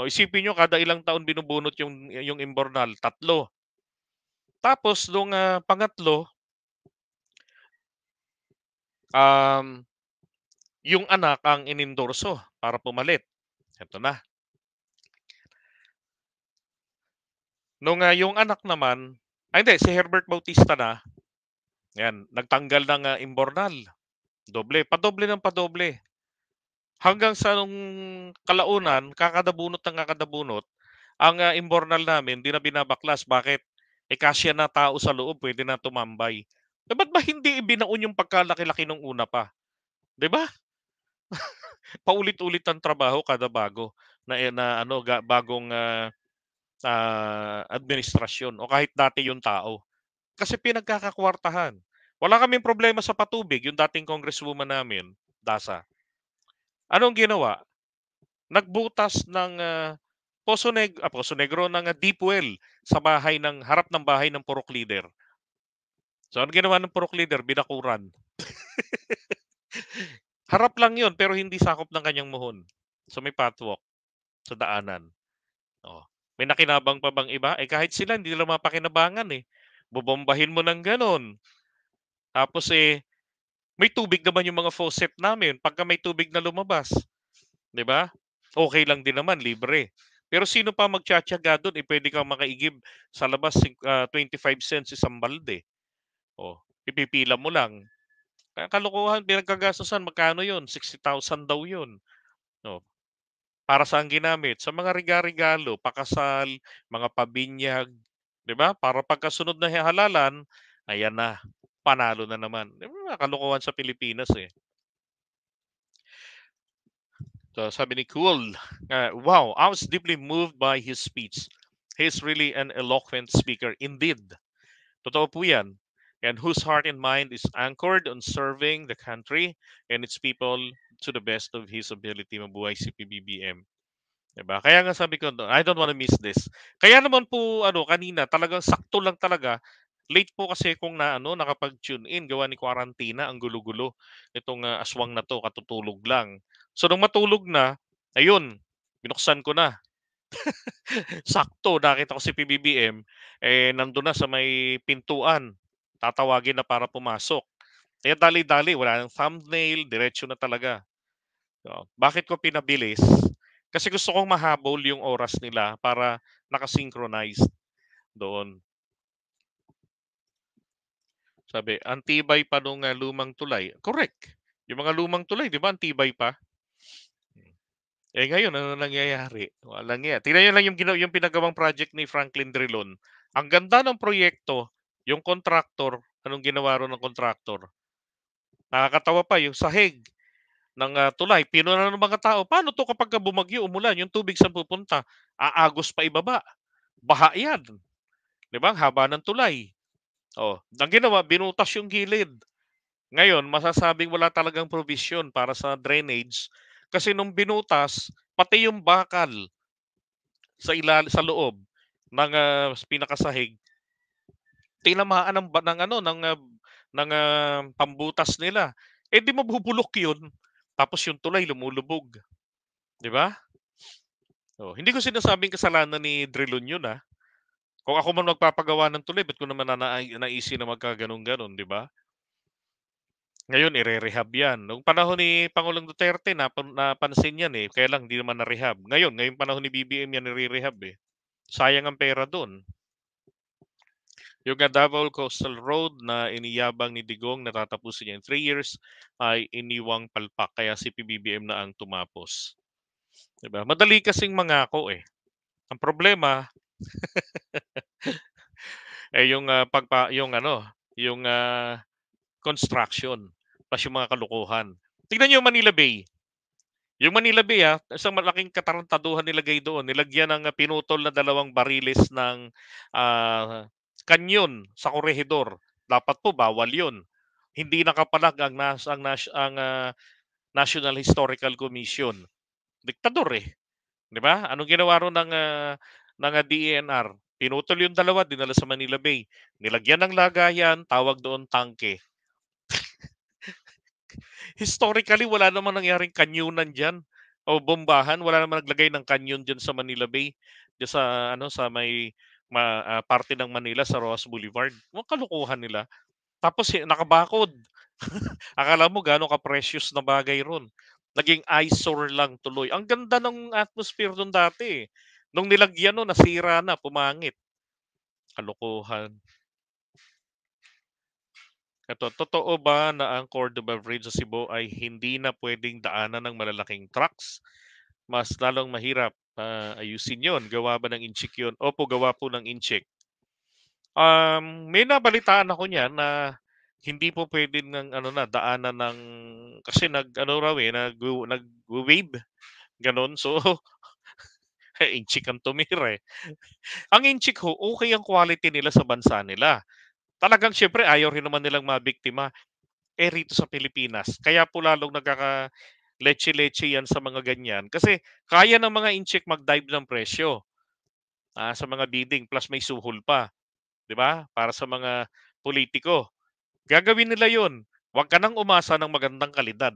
O oh, isipin nyo, kada ilang taon binubunot yung, yung imbornal? Tatlo. Tapos, nung uh, pangatlo, um, yung anak ang inindorso para pumalit. Ito na. Nung uh, yung anak naman, ay ah, hindi, si Herbert Bautista na, yan, nagtanggal ng uh, imbornal. Doble, padoble ng padoble hanggang sa nung kalaunan, kakadabunot ng kakadabunot, ang uh, imbornal namin, hindi na binabaklas. Bakit? E kasya na tao sa loob, pwede na tumambay. E ba't ba hindi ibinaon yung pagkalaki-laki nung una pa? ba? Diba? Paulit-ulit ang trabaho kada bago na, eh, na ano ga, bagong uh, uh, administrasyon o kahit dati yung tao. Kasi pinagkakakwartahan. Wala kaming problema sa patubig, yung dating congresswoman namin, Dasa. Anong ginawa? Nagbutas ng uh, Poso, Neg ah, Poso Negro ng uh, deep well sa bahay ng harap ng bahay ng Purok Leader. So ano ginawa ng Purok Leader? Binakuran. harap lang yon pero hindi sakop ng kanyang muhon. So may patwalk sa daanan. Oh. May nakinabang pa bang iba? Eh kahit sila, hindi nila mapakinabangan eh. Bubombahin mo ng ganon. Tapos eh, may tubig naman yung mga faucet namin. Pagka may tubig na lumabas, 'di ba? Okay lang din naman, libre. Pero sino pa magtsatsaga doon? Eh, pwede kang makaigib sa labas uh, ah, 25 cents isang balde. O, oh, ipipila mo lang. Kalukuhan, pinagkagastusan, magkano yun? 60,000 daw yun. No. Oh, para saan ginamit? Sa mga riga-regalo, pakasal, mga pabinyag, 'di ba? Para pagkasunod na halalan, ayan na panalo na naman. May mga kalokohan sa Pilipinas eh. So, sabi ni Cool, uh, ah, wow, I was deeply moved by his speech. He's really an eloquent speaker indeed. Totoo po yan. And whose heart and mind is anchored on serving the country and its people to the best of his ability. Mabuhay si PBBM. Diba? Kaya nga sabi ko, I don't want to miss this. Kaya naman po, ano, kanina, talagang sakto lang talaga Late po kasi kung na ano, nakapag-tune in, gawa ni quarantina, ang gulo-gulo. Itong uh, ah, aswang na to, katutulog lang. So nung matulog na, ayun, binuksan ko na. Sakto, nakita ko si PBBM, eh, nandun na sa may pintuan. Tatawagin na para pumasok. Kaya dali-dali, wala nang thumbnail, diretsyo na talaga. So, bakit ko pinabilis? Kasi gusto kong mahabol yung oras nila para nakasynchronize doon. Sabi, ang tibay pa nung ah, lumang tulay. Correct. Yung mga lumang tulay, di ba, ang tibay pa? Eh ngayon, ano nangyayari? Walang yan. Tingnan nyo lang yung, yung pinagawang project ni Franklin Drilon. Ang ganda ng proyekto, yung contractor, anong ginawa ron ng contractor? Nakakatawa pa, yung sahig ng uh, tulay, pino na ng mga tao. Paano to kapag bumagyo, umulan, yung tubig sa pupunta? Aagos pa ibaba. Baha yan. Di ba? Haba ng tulay. Oh, ang ginawa, binutas yung gilid. Ngayon, masasabing wala talagang provision para sa drainage kasi nung binutas, pati yung bakal sa ilal sa loob ng uh, pinakasahig tinamaan ng ng ano ng ah, ng uh, pambutas nila. Eh di mabubulok 'yun. Tapos yung tulay lumulubog. 'Di ba? Oh, hindi ko sinasabing kasalanan ni Drilon 'yun ah. Kung ako man magpapagawa ng tuloy, ba't ko naman na, naisi na magkaganong-ganon, di ba? Ngayon, ire-rehab yan. Noong panahon ni Pangulong Duterte, napan- napansin yan eh. Kaya lang, hindi naman na-rehab. Ngayon, ngayong panahon ni BBM, yan nire-rehab eh. Sayang ang pera doon. Yung Davao Coastal Road na iniyabang ni Digong, natatapusin niya in 3 years, ay iniwang palpak. Kaya si PBBM na ang tumapos. Diba? Madali kasing mangako eh. Ang problema, eh yung uh, pagpa yung ano, yung uh, construction, plus yung mga kalukuhan. Tingnan niyo yung Manila Bay. Yung Manila Bay, ha, ah, isang malaking katarantaduhan nilagay doon. Nilagyan ng pinutol na dalawang bariles ng uh, kanyon sa korehidor. Dapat po bawal yun. Hindi nakapalag ang, nas, ang, nas, ang uh, National Historical Commission. Diktador eh. Di ba? Anong ginawa ng uh, ng DENR. Pinutol yung dalawa, dinala sa Manila Bay. Nilagyan ng lagayan, tawag doon tanke. Historically, wala namang nangyaring kanyunan dyan o bombahan. Wala namang naglagay ng kanyon dyan sa Manila Bay. Dyan sa, ano, sa may ma, uh, parte ng Manila sa Ross Boulevard. Mga kalukuhan nila. Tapos eh, nakabakod. Akala mo gano'ng ka-precious na bagay ron. Naging eyesore lang tuloy. Ang ganda ng atmosphere doon dati. Eh Nung nilagyan no, nasira na, pumangit. Kalokohan. Ito, totoo ba na ang Cordoba Bridge sa Cebu ay hindi na pwedeng daanan ng malalaking trucks? Mas lalong mahirap uh, ayusin yon. Gawa ba ng incheck yon? Opo, gawa po ng incheck. Um, may nabalitaan ako niya na hindi po pwede ng ano na daanan ng kasi nag ano raw eh nag nag wave ganun so kay Inchik ang tumire. Eh. ang Inchik ho, okay ang quality nila sa bansa nila. Talagang syempre ayaw rin naman nilang mabiktima eh rito sa Pilipinas. Kaya po lalong nagkaka leche-leche yan sa mga ganyan. Kasi kaya ng mga incheck mag-dive ng presyo ah, sa mga bidding plus may suhol pa. 'Di ba? Para sa mga politiko. Gagawin nila 'yon. Huwag ka nang umasa ng magandang kalidad.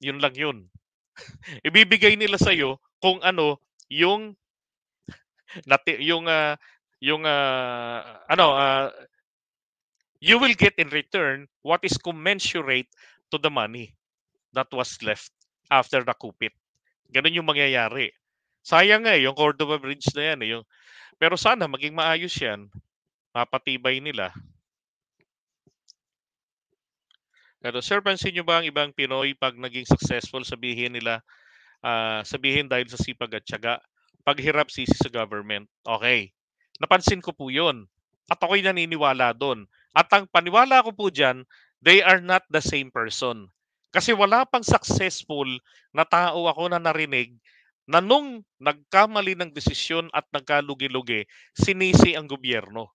'Yun lang 'yun. Ibibigay nila sa iyo kung ano yung Nati yung uh, yung uh, ano uh, you will get in return what is commensurate to the money that was left after the kupit. Ganun yung mangyayari. Sayang eh, yung Cordoba Bridge na yan. Eh, yung... Pero sana maging maayos yan. Mapatibay nila. Pero sir, pansin nyo ba ang ibang Pinoy pag naging successful, sabihin nila, uh, sabihin dahil sa sipag at tiyaga, paghirap si sa government. Okay. Napansin ko po yun. At ako'y naniniwala doon. At ang paniwala ko po diyan, they are not the same person. Kasi wala pang successful na tao ako na narinig na nung nagkamali ng desisyon at nagkalugi-lugi, sinisi ang gobyerno.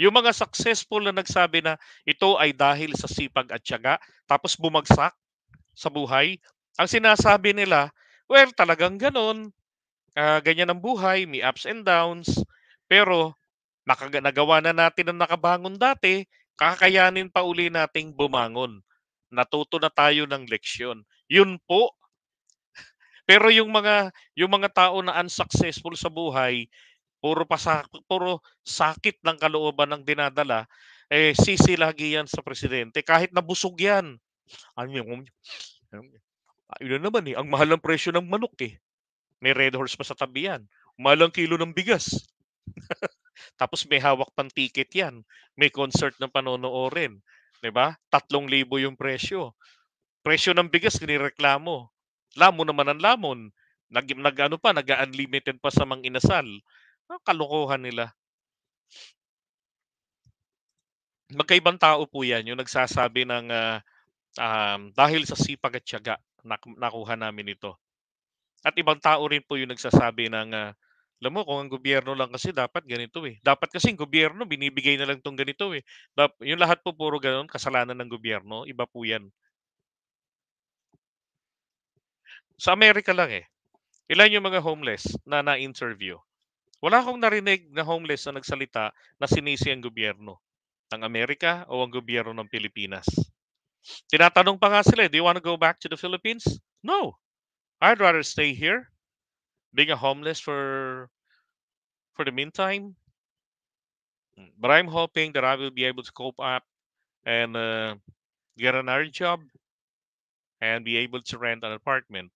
Yung mga successful na nagsabi na ito ay dahil sa sipag at tiyaga, tapos bumagsak sa buhay, ang sinasabi nila, well, talagang ganon uh, ganyan ang buhay, may ups and downs, pero nakaga- nagawa na natin ang nakabangon dati, kakayanin pa uli nating bumangon. Natuto na tayo ng leksyon. Yun po. Pero yung mga yung mga tao na unsuccessful sa buhay, puro pasa, puro sakit ng kalooban ang dinadala, eh sisi lagi yan sa presidente kahit nabusog yan. Ano yun? ano naman eh, ang mahal ng presyo ng manok eh. May Red Horse pa sa tabi yan. Malang kilo ng bigas. Tapos may hawak pang ticket yan. May concert na panonoorin. ba? Diba? Tatlong libo yung presyo. Presyo ng bigas, kinireklamo. Lamon naman ang lamon. Nag, nag ano pa, nag-unlimited pa sa mang inasal. Ang kalokohan nila. Magkaibang tao po yan, yung nagsasabi ng uh, um, dahil sa sipag at tiyaga, nakuha namin ito. At ibang tao rin po yung nagsasabi ng, uh, alam mo, kung ang gobyerno lang kasi dapat ganito eh. Dapat kasi ang gobyerno, binibigay na lang tong ganito eh. Dap- yung lahat po puro ganun, kasalanan ng gobyerno, iba po yan. Sa Amerika lang eh. Ilan yung mga homeless na na-interview? Wala akong narinig na homeless na nagsalita na sinisi ang gobyerno ng Amerika o ang gobyerno ng Pilipinas. Tinatanong pa nga sila, eh, do you want to go back to the Philippines? No. I'd rather stay here, being a homeless for for the meantime. Mm, but I'm hoping that I will be able to cope up and uh, get another job and be able to rent an apartment.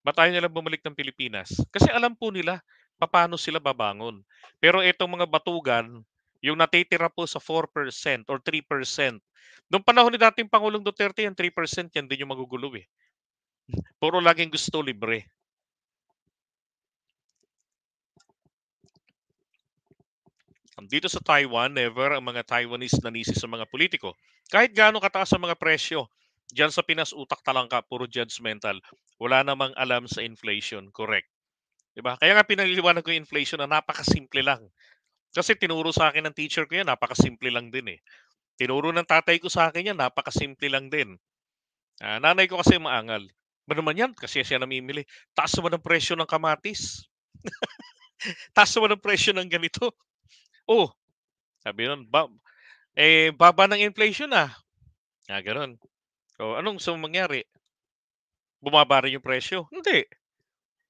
Ba't ayaw nila bumalik ng Pilipinas? Kasi alam po nila paano sila babangon. Pero itong mga batugan, yung natitira po sa 4% or 3%. Noong panahon ni dating Pangulong Duterte, yan 3% yan din yung magugulo eh. Puro laging gusto libre. Dito sa Taiwan, never ang mga Taiwanese nanisi sa mga politiko. Kahit gaano kataas ang mga presyo, Diyan sa Pinas, utak talangka, puro judgmental. Wala namang alam sa inflation. Correct. Diba? Kaya nga pinaliliwanag ko yung inflation na napakasimple lang. Kasi tinuro sa akin ng teacher ko yan, napakasimple lang din eh. Tinuro ng tatay ko sa akin yan, napakasimple lang din. Ah, nanay ko kasi maangal. Ba naman yan? Kasi siya namimili. Taas naman ang presyo ng kamatis. Taas naman ang presyo ng ganito. Oh, sabi nun, ba, eh, baba ng inflation ah. Ah, ganun. So, oh, anong so mangyari? Bumaba rin yung presyo? Hindi.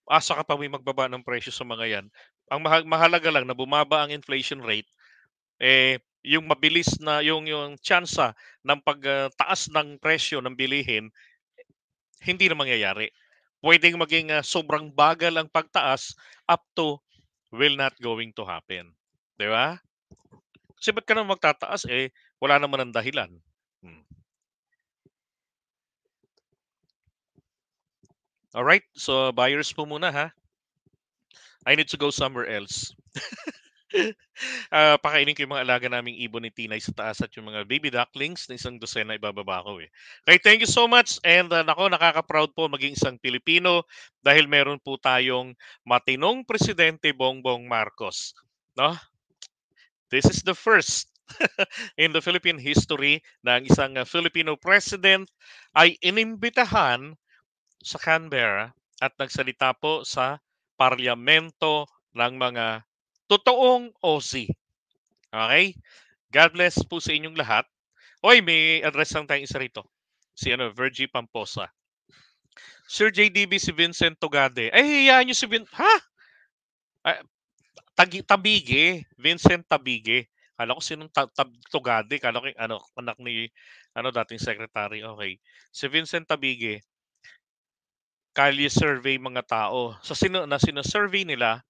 Asa ka pa may magbaba ng presyo sa mga yan. Ang mahalaga lang na bumaba ang inflation rate, eh, yung mabilis na yung yung tsansa ng pagtaas uh, ng presyo ng bilihin hindi na mangyayari. Pwedeng maging uh, sobrang bagal ang pagtaas up to will not going to happen. Di ba? Kasi ba't ka naman magtataas eh, wala naman ang dahilan. Hmm. Alright, so buyers po muna ha. I need to go somewhere else. Ah, pakainin ko yung mga alaga naming ibon ni Tinay sa taas at yung mga baby ducklings na isang dosena ibababa ko eh. Okay, thank you so much and uh, nako nakaka-proud po maging isang Pilipino dahil meron po tayong matinong presidente Bongbong Marcos, no? This is the first in the Philippine history na ang isang ah, Filipino president ay inimbitahan sa Canberra at nagsalita po sa parlamento ng mga totoong OC. Okay? God bless po sa inyong lahat. Oy, may address lang tayong isa rito. Si ano, Virgie Pamposa. Sir JDB, si Vincent Togade. Ay, hiyaan nyo si Vincent. Ha? Ah, tagi, tabige. Vincent Tabige. Kala ko sinong tab, tab, Togade. Kala ko ano, anak ni ano, dating secretary. Okay. Si Vincent Tabige, kali survey mga tao. Sa sino, na sino-survey nila,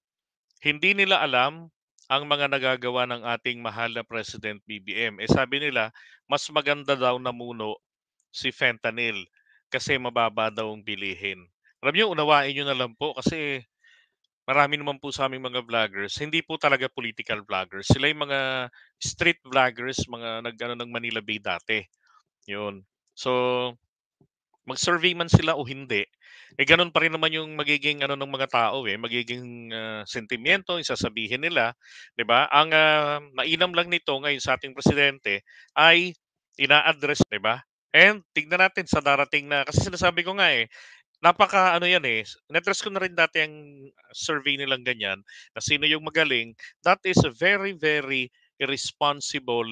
hindi nila alam ang mga nagagawa ng ating mahal na President BBM. Eh sabi nila, mas maganda daw na muno si fentanyl kasi mababa daw ang bilihin. Alam nyo, unawain nyo na lang po kasi marami naman po sa aming mga vloggers, hindi po talaga political vloggers. Sila yung mga street vloggers, mga nag, ano, ng Manila Bay dati. Yun. So, mag-survey man sila o hindi, eh ganun pa rin naman yung magiging ano ng mga tao eh, magiging uh, sentimiento, yung sasabihin nila, 'di ba? Ang uh, mainam lang nito ngayon sa ating presidente ay ina-address, 'di ba? And tignan natin sa darating na kasi sinasabi ko nga eh, napaka ano yan eh, netres ko na rin dati ang survey nilang ganyan na sino yung magaling, that is a very very irresponsible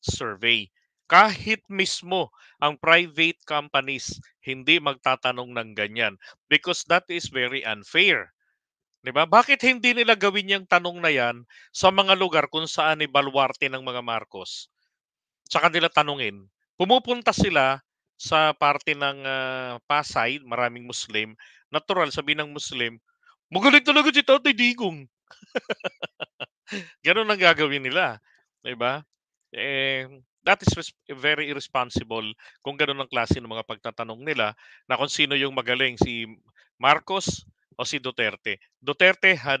survey kahit mismo ang private companies hindi magtatanong ng ganyan because that is very unfair. 'Di ba? Bakit hindi nila gawin yung tanong na 'yan sa mga lugar kung saan ni baluarte ng mga Marcos? Tsaka nila tanungin. Pumupunta sila sa parte ng uh, Pasay, maraming Muslim. Natural sabi ng Muslim, magaling talaga si Tatay Digong. Ganun ang gagawin nila. 'Di ba? Eh, that is very irresponsible kung ganun ang klase ng mga pagtatanong nila na kung sino yung magaling, si Marcos o si Duterte. Duterte had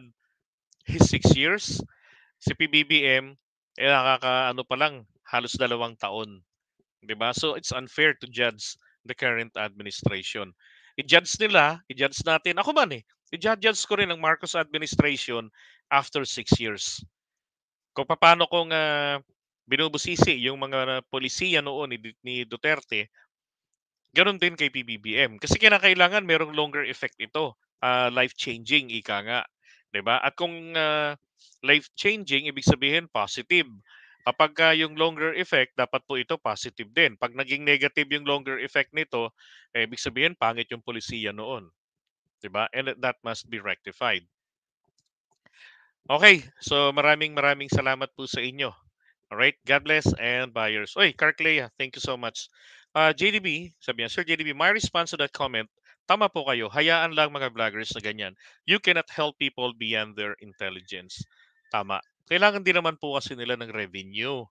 his six years, si PBBM, eh, nakaka, ano pa lang, halos dalawang taon. Di ba? So it's unfair to judge the current administration. I-judge nila, i-judge natin. Ako man eh, i-judge ko rin ang Marcos administration after six years. Kung paano kung uh, binubusisi yung mga polisiya noon ni, ni Duterte, ganun din kay PBBM. Kasi kinakailangan merong longer effect ito. Uh, life-changing, ika nga. ba diba? At kung uh, life-changing, ibig sabihin positive. Kapag uh, yung longer effect, dapat po ito positive din. Pag naging negative yung longer effect nito, eh, ibig sabihin pangit yung polisiya noon. ba diba? And that must be rectified. Okay, so maraming maraming salamat po sa inyo. All right. God bless and buy yours. Oy, Carclay, thank you so much. Uh, ah, JDB, sabi niya, Sir JDB, my response to that comment, tama po kayo, hayaan lang mga vloggers na ganyan. You cannot help people beyond their intelligence. Tama. Kailangan din naman po kasi nila ng revenue.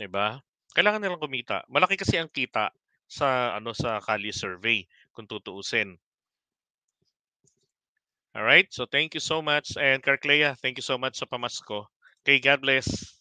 'Di ba? Kailangan nilang kumita. Malaki kasi ang kita sa ano sa Kali survey kung tutuusin. All right? So thank you so much and Carclea, thank you so much sa pamasko. Okay, God bless.